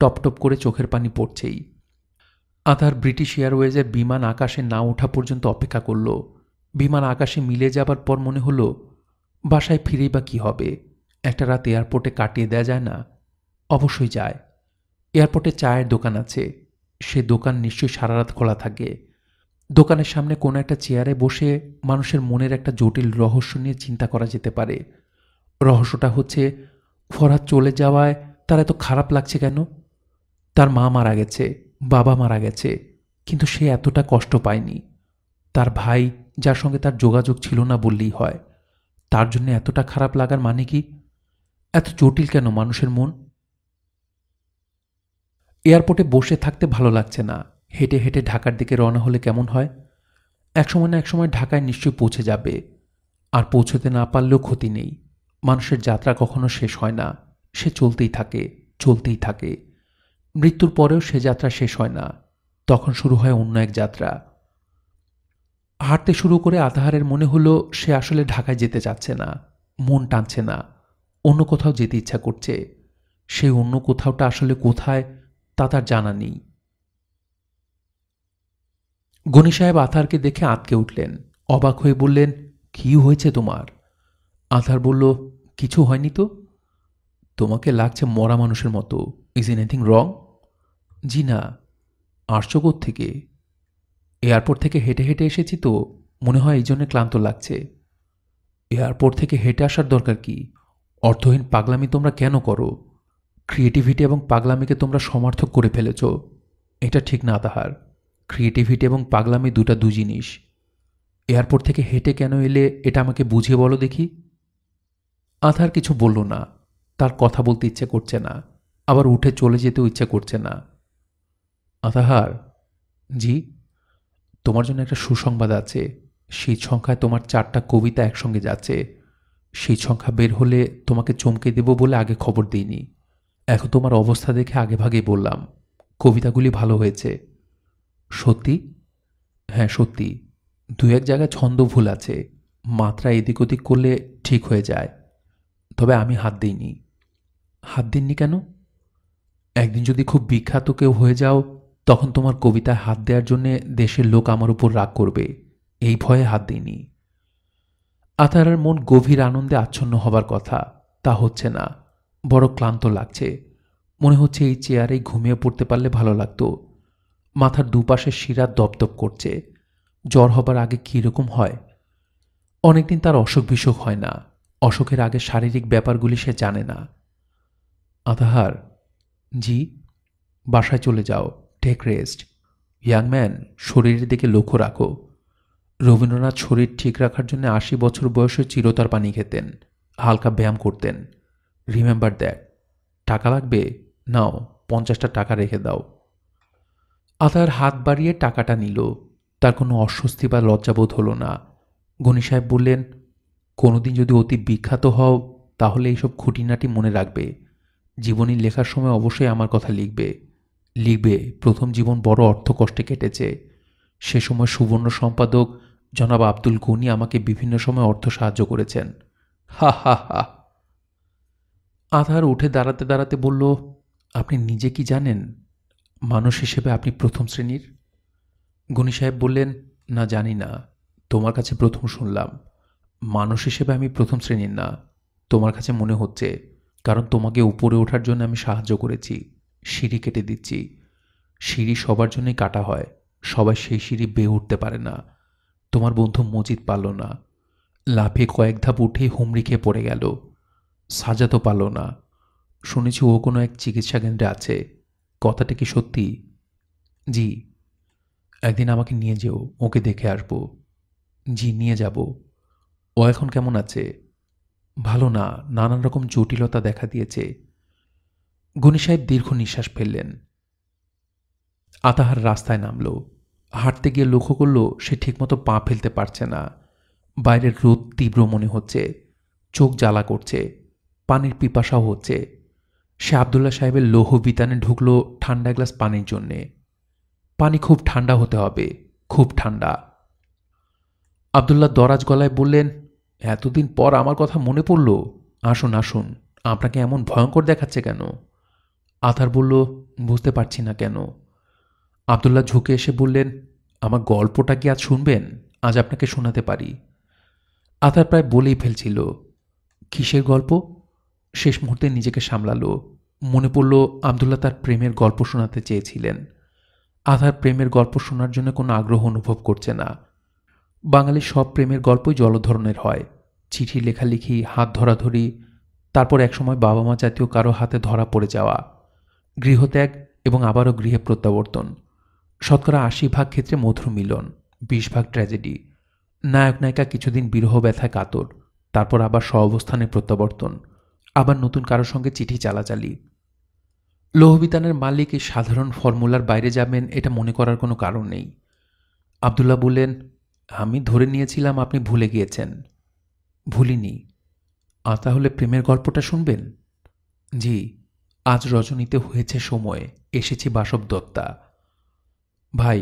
[SPEAKER 1] টপটপ করে চোখের পানি পড়ছেই আধার ব্রিটিশ এয়ারওয়েজের বিমান আকাশে না ওঠা পর্যন্ত অপেক্ষা করল বিমান আকাশে মিলে যাবার পর মনে হলো বাসায় ফিরেই বা কী হবে একটা রাত এয়ারপোর্টে কাটিয়ে দেয়া যায় না অবশ্যই যায় এয়ারপোর্টে চায়ের দোকান আছে সে দোকান নিশ্চয়ই সারা রাত খোলা থাকে দোকানের সামনে কোনো একটা চেয়ারে বসে মানুষের মনের একটা জটিল রহস্য নিয়ে চিন্তা করা যেতে পারে রহস্যটা হচ্ছে ফরাদ চলে যাওয়ায় তার এত খারাপ লাগছে কেন তার মা মারা গেছে বাবা মারা গেছে কিন্তু সে এতটা কষ্ট পায়নি তার ভাই যার সঙ্গে তার যোগাযোগ ছিল না বললেই হয় তার জন্য এতটা খারাপ লাগার মানে কি এত জটিল কেন মানুষের মন এয়ারপোর্টে বসে থাকতে ভালো লাগছে না হেঁটে হেঁটে ঢাকার দিকে রওনা হলে কেমন হয় একসময় না একসময় ঢাকায় নিশ্চয়ই পৌঁছে যাবে আর পৌঁছতে না পারলেও ক্ষতি নেই মানুষের যাত্রা কখনো শেষ হয় না সে চলতেই থাকে চলতেই থাকে মৃত্যুর পরেও সে যাত্রা শেষ হয় না তখন শুরু হয় অন্য এক যাত্রা হাঁটতে শুরু করে আতাহারের মনে হলো সে আসলে ঢাকায় যেতে চাচ্ছে না মন টানছে না অন্য কোথাও যেতে ইচ্ছা করছে সে অন্য কোথাওটা আসলে কোথায় তা তার জানা নেই গণি সাহেব আথারকে দেখে আঁতকে উঠলেন অবাক হয়ে বললেন কি হয়েছে তোমার আধার বলল কিছু হয়নি তো তোমাকে লাগছে মরা মানুষের মতো ইজ এনিথিং রং জি না আর্চকোর থেকে এয়ারপোর্ট থেকে হেঁটে হেঁটে এসেছি তো মনে হয় এই জন্য ক্লান্ত লাগছে এয়ারপোর্ট থেকে হেঁটে আসার দরকার কি অর্থহীন পাগলামি তোমরা কেন করো ক্রিয়েটিভিটি এবং পাগলামিকে তোমরা সমর্থক করে ফেলেছ এটা ঠিক না তাহার ক্রিয়েটিভিটি এবং পাগলামি দুটা দু জিনিস এয়ারপোর্ট থেকে হেঁটে কেন এলে এটা আমাকে বুঝিয়ে বলো দেখি আধার কিছু বলল না তার কথা বলতে ইচ্ছে করছে না আবার উঠে চলে যেতেও ইচ্ছে করছে না আধাহার জি তোমার জন্য একটা সুসংবাদ আছে সেই সংখ্যায় তোমার চারটা কবিতা একসঙ্গে যাচ্ছে সেই সংখ্যা বের হলে তোমাকে চমকে দেব বলে আগে খবর দিইনি এখন তোমার অবস্থা দেখে আগে ভাগে বললাম কবিতাগুলি ভালো হয়েছে সত্যি হ্যাঁ সত্যি দু এক জায়গায় ছন্দ ভুল আছে মাত্রা এদিক ওদিক করলে ঠিক হয়ে যায় তবে আমি হাত দিইনি হাত দিননি কেন একদিন যদি খুব বিখ্যাত কেউ হয়ে যাও তখন তোমার কবিতায় হাত দেওয়ার জন্যে দেশের লোক আমার উপর রাগ করবে এই ভয়ে হাত দিইনি আতারার মন গভীর আনন্দে আচ্ছন্ন হবার কথা তা হচ্ছে না বড় ক্লান্ত লাগছে মনে হচ্ছে এই চেয়ারে ঘুমিয়ে পড়তে পারলে ভালো লাগতো মাথার দুপাশে শিরা দপদপ করছে জ্বর হবার আগে কীরকম হয় অনেকদিন তার অসুখ বিসুখ হয় না অশোকের আগে শারীরিক ব্যাপারগুলি সে জানে না আধাহার জি বাসায় চলে যাও টেক রেস্ট ইয়াংম্যান শরীরের দিকে লক্ষ্য রাখো রবীন্দ্রনাথ শরীর ঠিক রাখার জন্য আশি বছর বয়সে চিরতার পানি খেতেন হালকা ব্যায়াম করতেন রিমেম্বার দ্যাট টাকা লাগবে নাও পঞ্চাশটা টাকা রেখে দাও আধার হাত বাড়িয়ে টাকাটা নিল তার কোনো অস্বস্তি বা লজ্জাবোধ হলো না গণি সাহেব বললেন কোনোদিন যদি অতি বিখ্যাত হও তাহলে এইসব খুঁটিনাটি মনে রাখবে জীবনী লেখার সময় অবশ্যই আমার কথা লিখবে লিখবে প্রথম জীবন বড় অর্থ কষ্টে কেটেছে সে সময় সুবর্ণ সম্পাদক জনাব আব্দুল গনি আমাকে বিভিন্ন সময় অর্থ সাহায্য করেছেন হা হা হা আধার উঠে দাঁড়াতে দাঁড়াতে বলল আপনি নিজে কি জানেন মানুষ হিসেবে আপনি প্রথম শ্রেণীর গনি সাহেব বললেন না জানি না তোমার কাছে প্রথম শুনলাম মানুষ হিসেবে আমি প্রথম শ্রেণীর না তোমার কাছে মনে হচ্ছে কারণ তোমাকে উপরে ওঠার জন্য আমি সাহায্য করেছি সিঁড়ি কেটে দিচ্ছি সিঁড়ি সবার জন্যই কাটা হয় সবাই সেই সিঁড়ি বেয়ে উঠতে পারে না তোমার বন্ধু মজিদ পারল না লাফে কয়েক ধাপ উঠে হুমড়ি খেয়ে পড়ে গেল সাজাতো পারল না শুনেছি ও কোনো এক চিকিৎসা কেন্দ্রে আছে কথাটা কি সত্যি জি একদিন আমাকে নিয়ে যেও ওকে দেখে আসবো জি নিয়ে যাবো ও এখন কেমন আছে ভালো না নানান রকম জটিলতা দেখা দিয়েছে গুণী সাহেব দীর্ঘ নিঃশ্বাস ফেললেন আতাহার রাস্তায় নামল হাঁটতে গিয়ে লক্ষ্য করল সে ঠিকমতো পা ফেলতে পারছে না বাইরের রোদ তীব্র মনে হচ্ছে চোখ জ্বালা করছে পানির পিপাসাও হচ্ছে সে আবদুল্লা সাহেবের লৌহ বিতানে ঢুকলো ঠান্ডা গ্লাস পানির জন্যে পানি খুব ঠান্ডা হতে হবে খুব ঠান্ডা আবদুল্লাহ দরাজ গলায় বললেন এতদিন পর আমার কথা মনে পড়ল আসুন আসুন আপনাকে এমন ভয়ঙ্কর দেখাচ্ছে কেন আধার বলল বুঝতে পারছি না কেন আবদুল্লাহ ঝুঁকে এসে বললেন আমার গল্পটা কি আজ শুনবেন আজ আপনাকে শোনাতে পারি আধার প্রায় বলেই ফেলছিল কিসের গল্প শেষ মুহূর্তে নিজেকে সামলালো মনে পড়ল আবদুল্লাহ তার প্রেমের গল্প শোনাতে চেয়েছিলেন আধার প্রেমের গল্প শোনার জন্য কোনো আগ্রহ অনুভব করছে না বাঙালির সব প্রেমের গল্পই জলধরনের হয় চিঠি লেখালেখি হাত ধরাধরি তারপর একসময় বাবা মা জাতীয় কারো হাতে ধরা পড়ে যাওয়া গৃহত্যাগ এবং আবারও গৃহে প্রত্যাবর্তন শতকরা আশি ভাগ ক্ষেত্রে মধুর মিলন বিশ ভাগ ট্র্যাজেডি নায়ক নায়িকা কিছুদিন বিরহ ব্যথায় কাতর তারপর আবার অবস্থানে প্রত্যাবর্তন আবার নতুন কারোর সঙ্গে চিঠি চালাচালি লৌহবিতানের মালিক এই সাধারণ ফর্মুলার বাইরে যাবেন এটা মনে করার কোনো কারণ নেই আবদুল্লাহ বললেন আমি ধরে নিয়েছিলাম আপনি ভুলে গিয়েছেন ভুলিনি আর তাহলে প্রেমের গল্পটা শুনবেন জি আজ রজনীতে হয়েছে সময় এসেছি বাসব দত্তা ভাই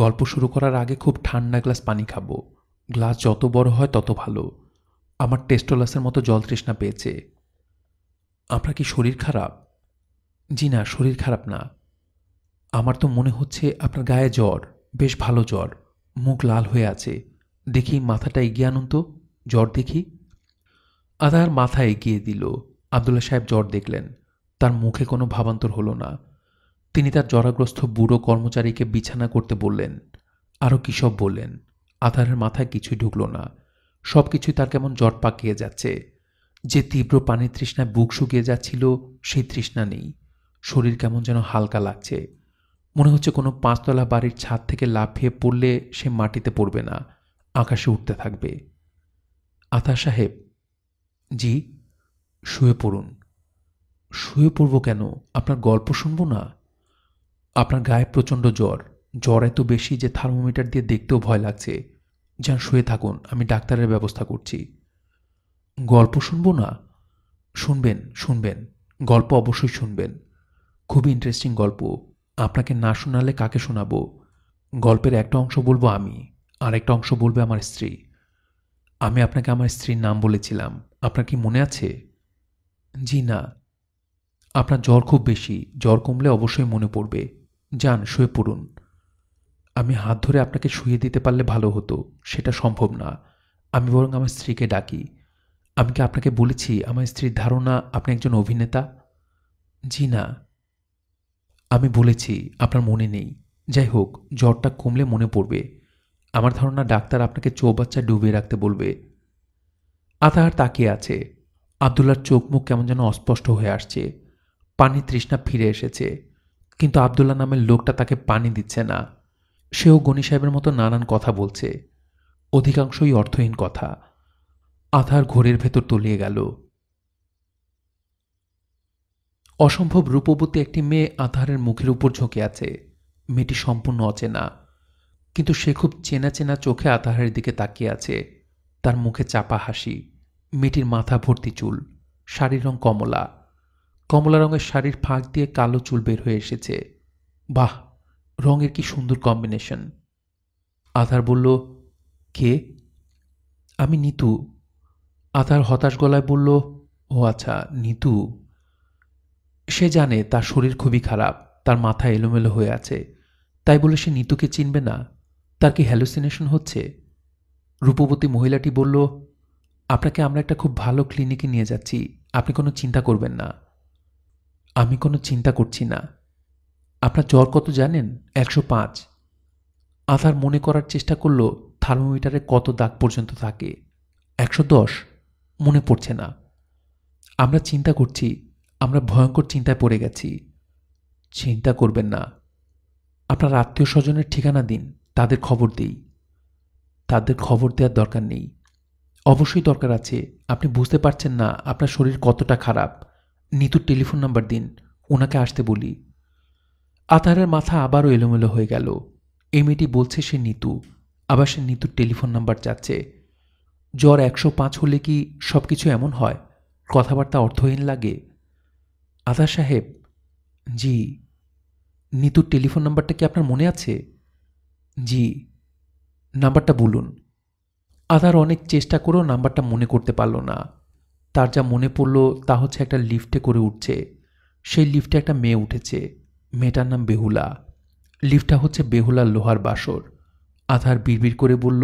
[SPEAKER 1] গল্প শুরু করার আগে খুব ঠান্ডা গ্লাস পানি খাবো গ্লাস যত বড় হয় তত ভালো আমার টেস্টোলাসের মতো জল তৃষ্ণা পেয়েছে আপনার কি শরীর খারাপ জি না শরীর খারাপ না আমার তো মনে হচ্ছে আপনার গায়ে জ্বর বেশ ভালো জ্বর মুখ লাল হয়ে আছে দেখি মাথাটা এগিয়ে আনন্ত জ্বর দেখি আদার মাথা এগিয়ে দিল আবদুল্লা সাহেব জ্বর দেখলেন তার মুখে কোনো ভাবান্তর হলো না তিনি তার জরাগ্রস্ত বুড়ো কর্মচারীকে বিছানা করতে বললেন আরও কী সব বললেন আধারের মাথায় কিছুই ঢুকল না সব কিছুই তার কেমন জ্বর পাকিয়ে যাচ্ছে যে তীব্র পানির তৃষ্ণায় বুক শুকিয়ে যাচ্ছিল সেই তৃষ্ণা নেই শরীর কেমন যেন হালকা লাগছে মনে হচ্ছে কোনো পাঁচতলা বাড়ির ছাদ থেকে লাফিয়ে পড়লে সে মাটিতে পড়বে না আকাশে উঠতে থাকবে আতা সাহেব জি শুয়ে পড়ুন শুয়ে পড়ব কেন আপনার গল্প শুনবো না আপনার গায়ে প্রচণ্ড জ্বর জ্বর এত বেশি যে থার্মোমিটার দিয়ে দেখতেও ভয় লাগছে যান শুয়ে থাকুন আমি ডাক্তারের ব্যবস্থা করছি গল্প শুনবো না শুনবেন শুনবেন গল্প অবশ্যই শুনবেন খুবই ইন্টারেস্টিং গল্প আপনাকে না শোনালে কাকে শোনাবো গল্পের একটা অংশ বলবো আমি আর একটা অংশ বলবে আমার স্ত্রী আমি আপনাকে আমার স্ত্রীর নাম বলেছিলাম আপনার কি মনে আছে জি না আপনার জ্বর খুব বেশি জ্বর কমলে অবশ্যই মনে পড়বে যান শুয়ে পড়ুন আমি হাত ধরে আপনাকে শুয়ে দিতে পারলে ভালো হতো সেটা সম্ভব না আমি বরং আমার স্ত্রীকে ডাকি আমি কি আপনাকে বলেছি আমার স্ত্রীর ধারণা আপনি একজন অভিনেতা জি না আমি বলেছি আপনার মনে নেই যাই হোক জ্বরটা কমলে মনে পড়বে আমার ধারণা ডাক্তার আপনাকে চৌবাচ্চা ডুবিয়ে রাখতে বলবে আতাহার তাকিয়ে আছে আবদুল্লার চোখ মুখ কেমন যেন অস্পষ্ট হয়ে আসছে পানি তৃষ্ণা ফিরে এসেছে কিন্তু আবদুল্লা নামের লোকটা তাকে পানি দিচ্ছে না সেও গণি সাহেবের মতো নানান কথা বলছে অধিকাংশই অর্থহীন কথা আধার ঘোরের ভেতর তলিয়ে গেল অসম্ভব রূপবতী একটি মেয়ে আধারের মুখের উপর ঝুঁকে আছে মেয়েটি সম্পূর্ণ অচেনা কিন্তু সে খুব চেনা চেনা চোখে আধারের দিকে তাকিয়ে আছে তার মুখে চাপা হাসি মেয়েটির মাথা ভর্তি চুল শাড়ির রং কমলা কমলা রঙের শাড়ির ফাঁক দিয়ে কালো চুল বের হয়ে এসেছে বাহ রঙের কি সুন্দর কম্বিনেশন আধার বলল কে আমি নিতু আধার হতাশ গলায় বলল ও আচ্ছা নিতু সে জানে তার শরীর খুবই খারাপ তার মাথা এলোমেলো হয়ে আছে তাই বলে সে নিতুকে চিনবে না তার কি হ্যালোসিনেশন হচ্ছে রূপবতী মহিলাটি বলল আপনাকে আমরা একটা খুব ভালো ক্লিনিকে নিয়ে যাচ্ছি আপনি কোনো চিন্তা করবেন না আমি কোনো চিন্তা করছি না আপনার জ্বর কত জানেন একশো পাঁচ আধার মনে করার চেষ্টা করল থার্মোমিটারে কত দাগ পর্যন্ত থাকে একশো দশ মনে পড়ছে না আমরা চিন্তা করছি আমরা ভয়ঙ্কর চিন্তায় পড়ে গেছি চিন্তা করবেন না আপনার আত্মীয় স্বজনের ঠিকানা দিন তাদের খবর দিই তাদের খবর দেওয়ার দরকার নেই অবশ্যই দরকার আছে আপনি বুঝতে পারছেন না আপনার শরীর কতটা খারাপ নিতুর টেলিফোন নাম্বার দিন ওনাকে আসতে বলি আতারের মাথা আবারও এলোমেলো হয়ে গেল এমএটি মেয়েটি বলছে সে নিতু আবার সে নিতুর টেলিফোন নাম্বার চাচ্ছে জ্বর একশো পাঁচ হলে কি সব কিছু এমন হয় কথাবার্তা অর্থহীন লাগে আদা সাহেব জি নিতুর টেলিফোন নাম্বারটা কি আপনার মনে আছে জি নাম্বারটা বলুন আদার অনেক চেষ্টা করেও নাম্বারটা মনে করতে পারল না তার যা মনে পড়ল তা হচ্ছে একটা লিফটে করে উঠছে সেই লিফটে একটা মেয়ে উঠেছে মেয়েটার নাম বেহুলা লিফটটা হচ্ছে বেহুলার লোহার বাসর আধার বিড়বিড় করে বলল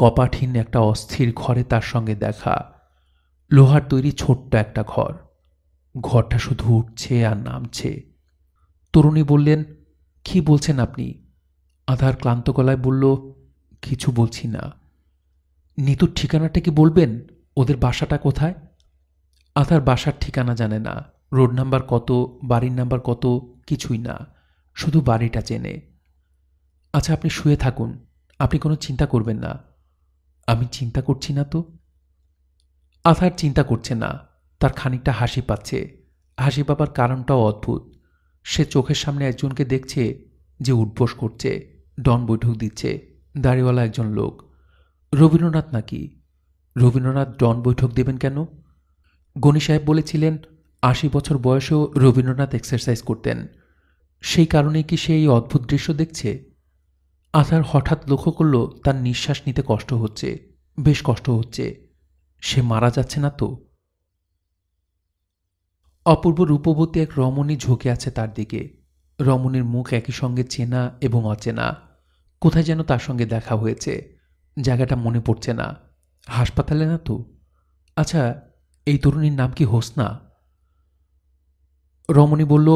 [SPEAKER 1] কপাঠিন একটা অস্থির ঘরে তার সঙ্গে দেখা লোহার তৈরি ছোট্ট একটা ঘর ঘরটা শুধু উঠছে আর নামছে তরুণী বললেন কি বলছেন আপনি আধার ক্লান্ত গলায় বলল কিছু বলছি না নিতুর ঠিকানাটা কি বলবেন ওদের বাসাটা কোথায় আধার বাসার ঠিকানা জানে না রোড নাম্বার কত বাড়ির নাম্বার কত কিছুই না শুধু বাড়িটা চেনে আচ্ছা আপনি শুয়ে থাকুন আপনি কোনো চিন্তা করবেন না আমি চিন্তা করছি না তো আধার চিন্তা করছে না তার খানিকটা হাসি পাচ্ছে হাসি পাবার কারণটাও অদ্ভুত সে চোখের সামনে একজনকে দেখছে যে উঠবোস করছে ডন বৈঠক দিচ্ছে দাড়িওয়ালা একজন লোক রবীন্দ্রনাথ নাকি রবীন্দ্রনাথ ডন বৈঠক দেবেন কেন গণি সাহেব বলেছিলেন আশি বছর বয়সেও রবীন্দ্রনাথ এক্সারসাইজ করতেন সেই কারণে কি সে এই অদ্ভুত দৃশ্য দেখছে আসার হঠাৎ লক্ষ্য করল তার নিঃশ্বাস নিতে কষ্ট হচ্ছে বেশ কষ্ট হচ্ছে সে মারা যাচ্ছে না তো অপূর্ব রূপবতী এক রমণী ঝুঁকে আছে তার দিকে রমণীর মুখ একই সঙ্গে চেনা এবং অচেনা কোথায় যেন তার সঙ্গে দেখা হয়েছে জায়গাটা মনে পড়ছে না হাসপাতালে না তো আচ্ছা এই তরুণীর নাম কি হোসনা রমণী বলল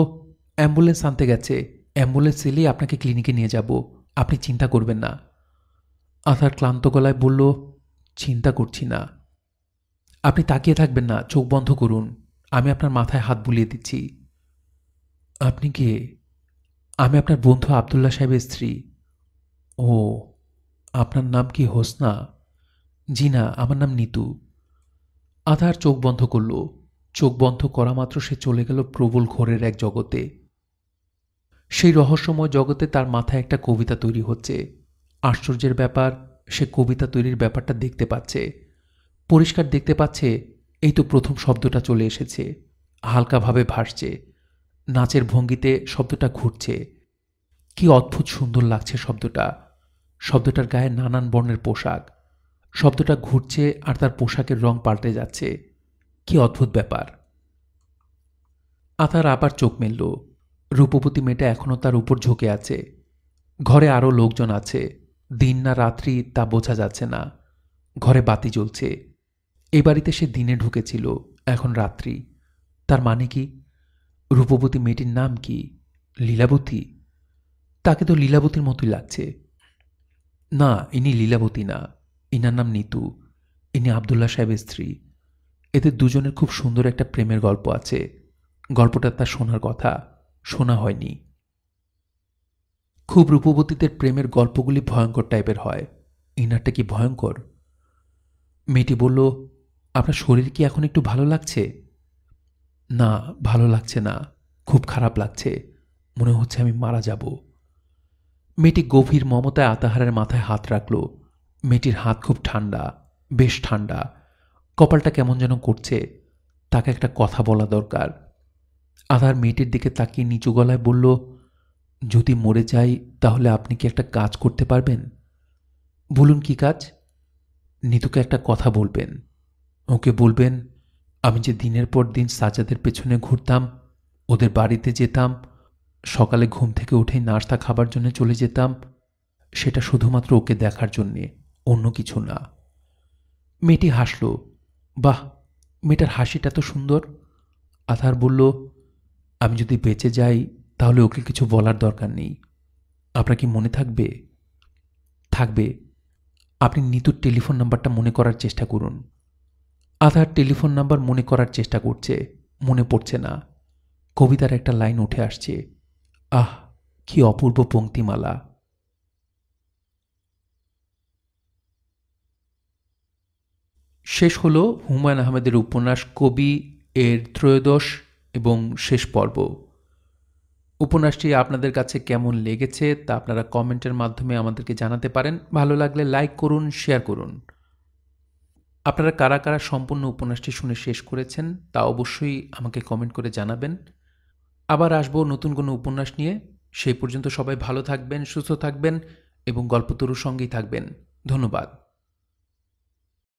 [SPEAKER 1] অ্যাম্বুলেন্স আনতে গেছে অ্যাম্বুলেন্স এলেই আপনাকে ক্লিনিকে নিয়ে যাব আপনি চিন্তা করবেন না আথার ক্লান্ত গলায় বলল চিন্তা করছি না আপনি তাকিয়ে থাকবেন না চোখ বন্ধ করুন আমি আপনার মাথায় হাত বুলিয়ে দিচ্ছি আপনি কে আমি আপনার বন্ধু আবদুল্লা সাহেবের স্ত্রী ও আপনার নাম কি হোসনা জি না আমার নাম নিতু আধার চোখ বন্ধ করল চোখ বন্ধ করা মাত্র সে চলে গেল প্রবল ঘোরের এক জগতে সেই রহস্যময় জগতে তার মাথায় একটা কবিতা তৈরি হচ্ছে আশ্চর্যের ব্যাপার সে কবিতা তৈরির ব্যাপারটা দেখতে পাচ্ছে পরিষ্কার দেখতে পাচ্ছে এই তো প্রথম শব্দটা চলে এসেছে হালকাভাবে ভাসছে নাচের ভঙ্গিতে শব্দটা ঘুরছে কি অদ্ভুত সুন্দর লাগছে শব্দটা শব্দটার গায়ে নানান বর্ণের পোশাক শব্দটা ঘুরছে আর তার পোশাকের রং পাল্টে যাচ্ছে কি অদ্ভুত ব্যাপার আতার আবার চোখ মেলল রূপবতী মেয়েটা এখনও তার উপর ঝুঁকে আছে ঘরে আরও লোকজন আছে দিন না রাত্রি তা বোঝা যাচ্ছে না ঘরে বাতি জ্বলছে এ বাড়িতে সে দিনে ঢুকেছিল এখন রাত্রি তার মানে কি রূপবতী মেয়েটির নাম কি লীলাবতী তাকে তো লীলাবতীর মতোই লাগছে না ইনি লীলাবতী না ইনার নাম নিতু ইনি আবদুল্লা সাহেবের স্ত্রী এদের দুজনের খুব সুন্দর একটা প্রেমের গল্প আছে গল্পটা তার শোনার কথা শোনা হয়নি খুব রূপবতীদের প্রেমের গল্পগুলি ভয়ঙ্কর টাইপের হয় ইনারটা কি ভয়ঙ্কর মেয়েটি বলল আপনার শরীর কি এখন একটু ভালো লাগছে না ভালো লাগছে না খুব খারাপ লাগছে মনে হচ্ছে আমি মারা যাব মেয়েটি গভীর মমতায় আতাহারের মাথায় হাত রাখল মেয়েটির হাত খুব ঠান্ডা বেশ ঠান্ডা কপালটা কেমন যেন করছে তাকে একটা কথা বলা দরকার আধার মেয়েটির দিকে তাকিয়ে নিচু গলায় বলল যদি মরে যাই তাহলে আপনি কি একটা কাজ করতে পারবেন বলুন কি কাজ নিতুকে একটা কথা বলবেন ওকে বলবেন আমি যে দিনের পর দিন সাজাদের পেছনে ঘুরতাম ওদের বাড়িতে যেতাম সকালে ঘুম থেকে উঠেই নাস্তা খাবার জন্য চলে যেতাম সেটা শুধুমাত্র ওকে দেখার জন্যে অন্য কিছু না মেয়েটি হাসল বাহ মেয়েটার হাসিটা তো সুন্দর আধার বলল আমি যদি বেঁচে যাই তাহলে ওকে কিছু বলার দরকার নেই আপনার কি মনে থাকবে থাকবে আপনি নিতুর টেলিফোন নাম্বারটা মনে করার চেষ্টা করুন আধার টেলিফোন নাম্বার মনে করার চেষ্টা করছে মনে পড়ছে না কবিতার একটা লাইন উঠে আসছে আহ কি অপূর্ব পঙ্ক্তিমালা শেষ হল হুমায়ুন আহমেদের উপন্যাস কবি এর ত্রয়োদশ এবং শেষ পর্ব উপন্যাসটি আপনাদের কাছে কেমন লেগেছে তা আপনারা কমেন্টের মাধ্যমে আমাদেরকে জানাতে পারেন ভালো লাগলে লাইক করুন শেয়ার করুন আপনারা কারা কারা সম্পূর্ণ উপন্যাসটি শুনে শেষ করেছেন তা অবশ্যই আমাকে কমেন্ট করে জানাবেন আবার আসবো নতুন কোনো উপন্যাস নিয়ে সেই পর্যন্ত সবাই ভালো থাকবেন সুস্থ থাকবেন এবং গল্পতরুর সঙ্গেই থাকবেন ধন্যবাদ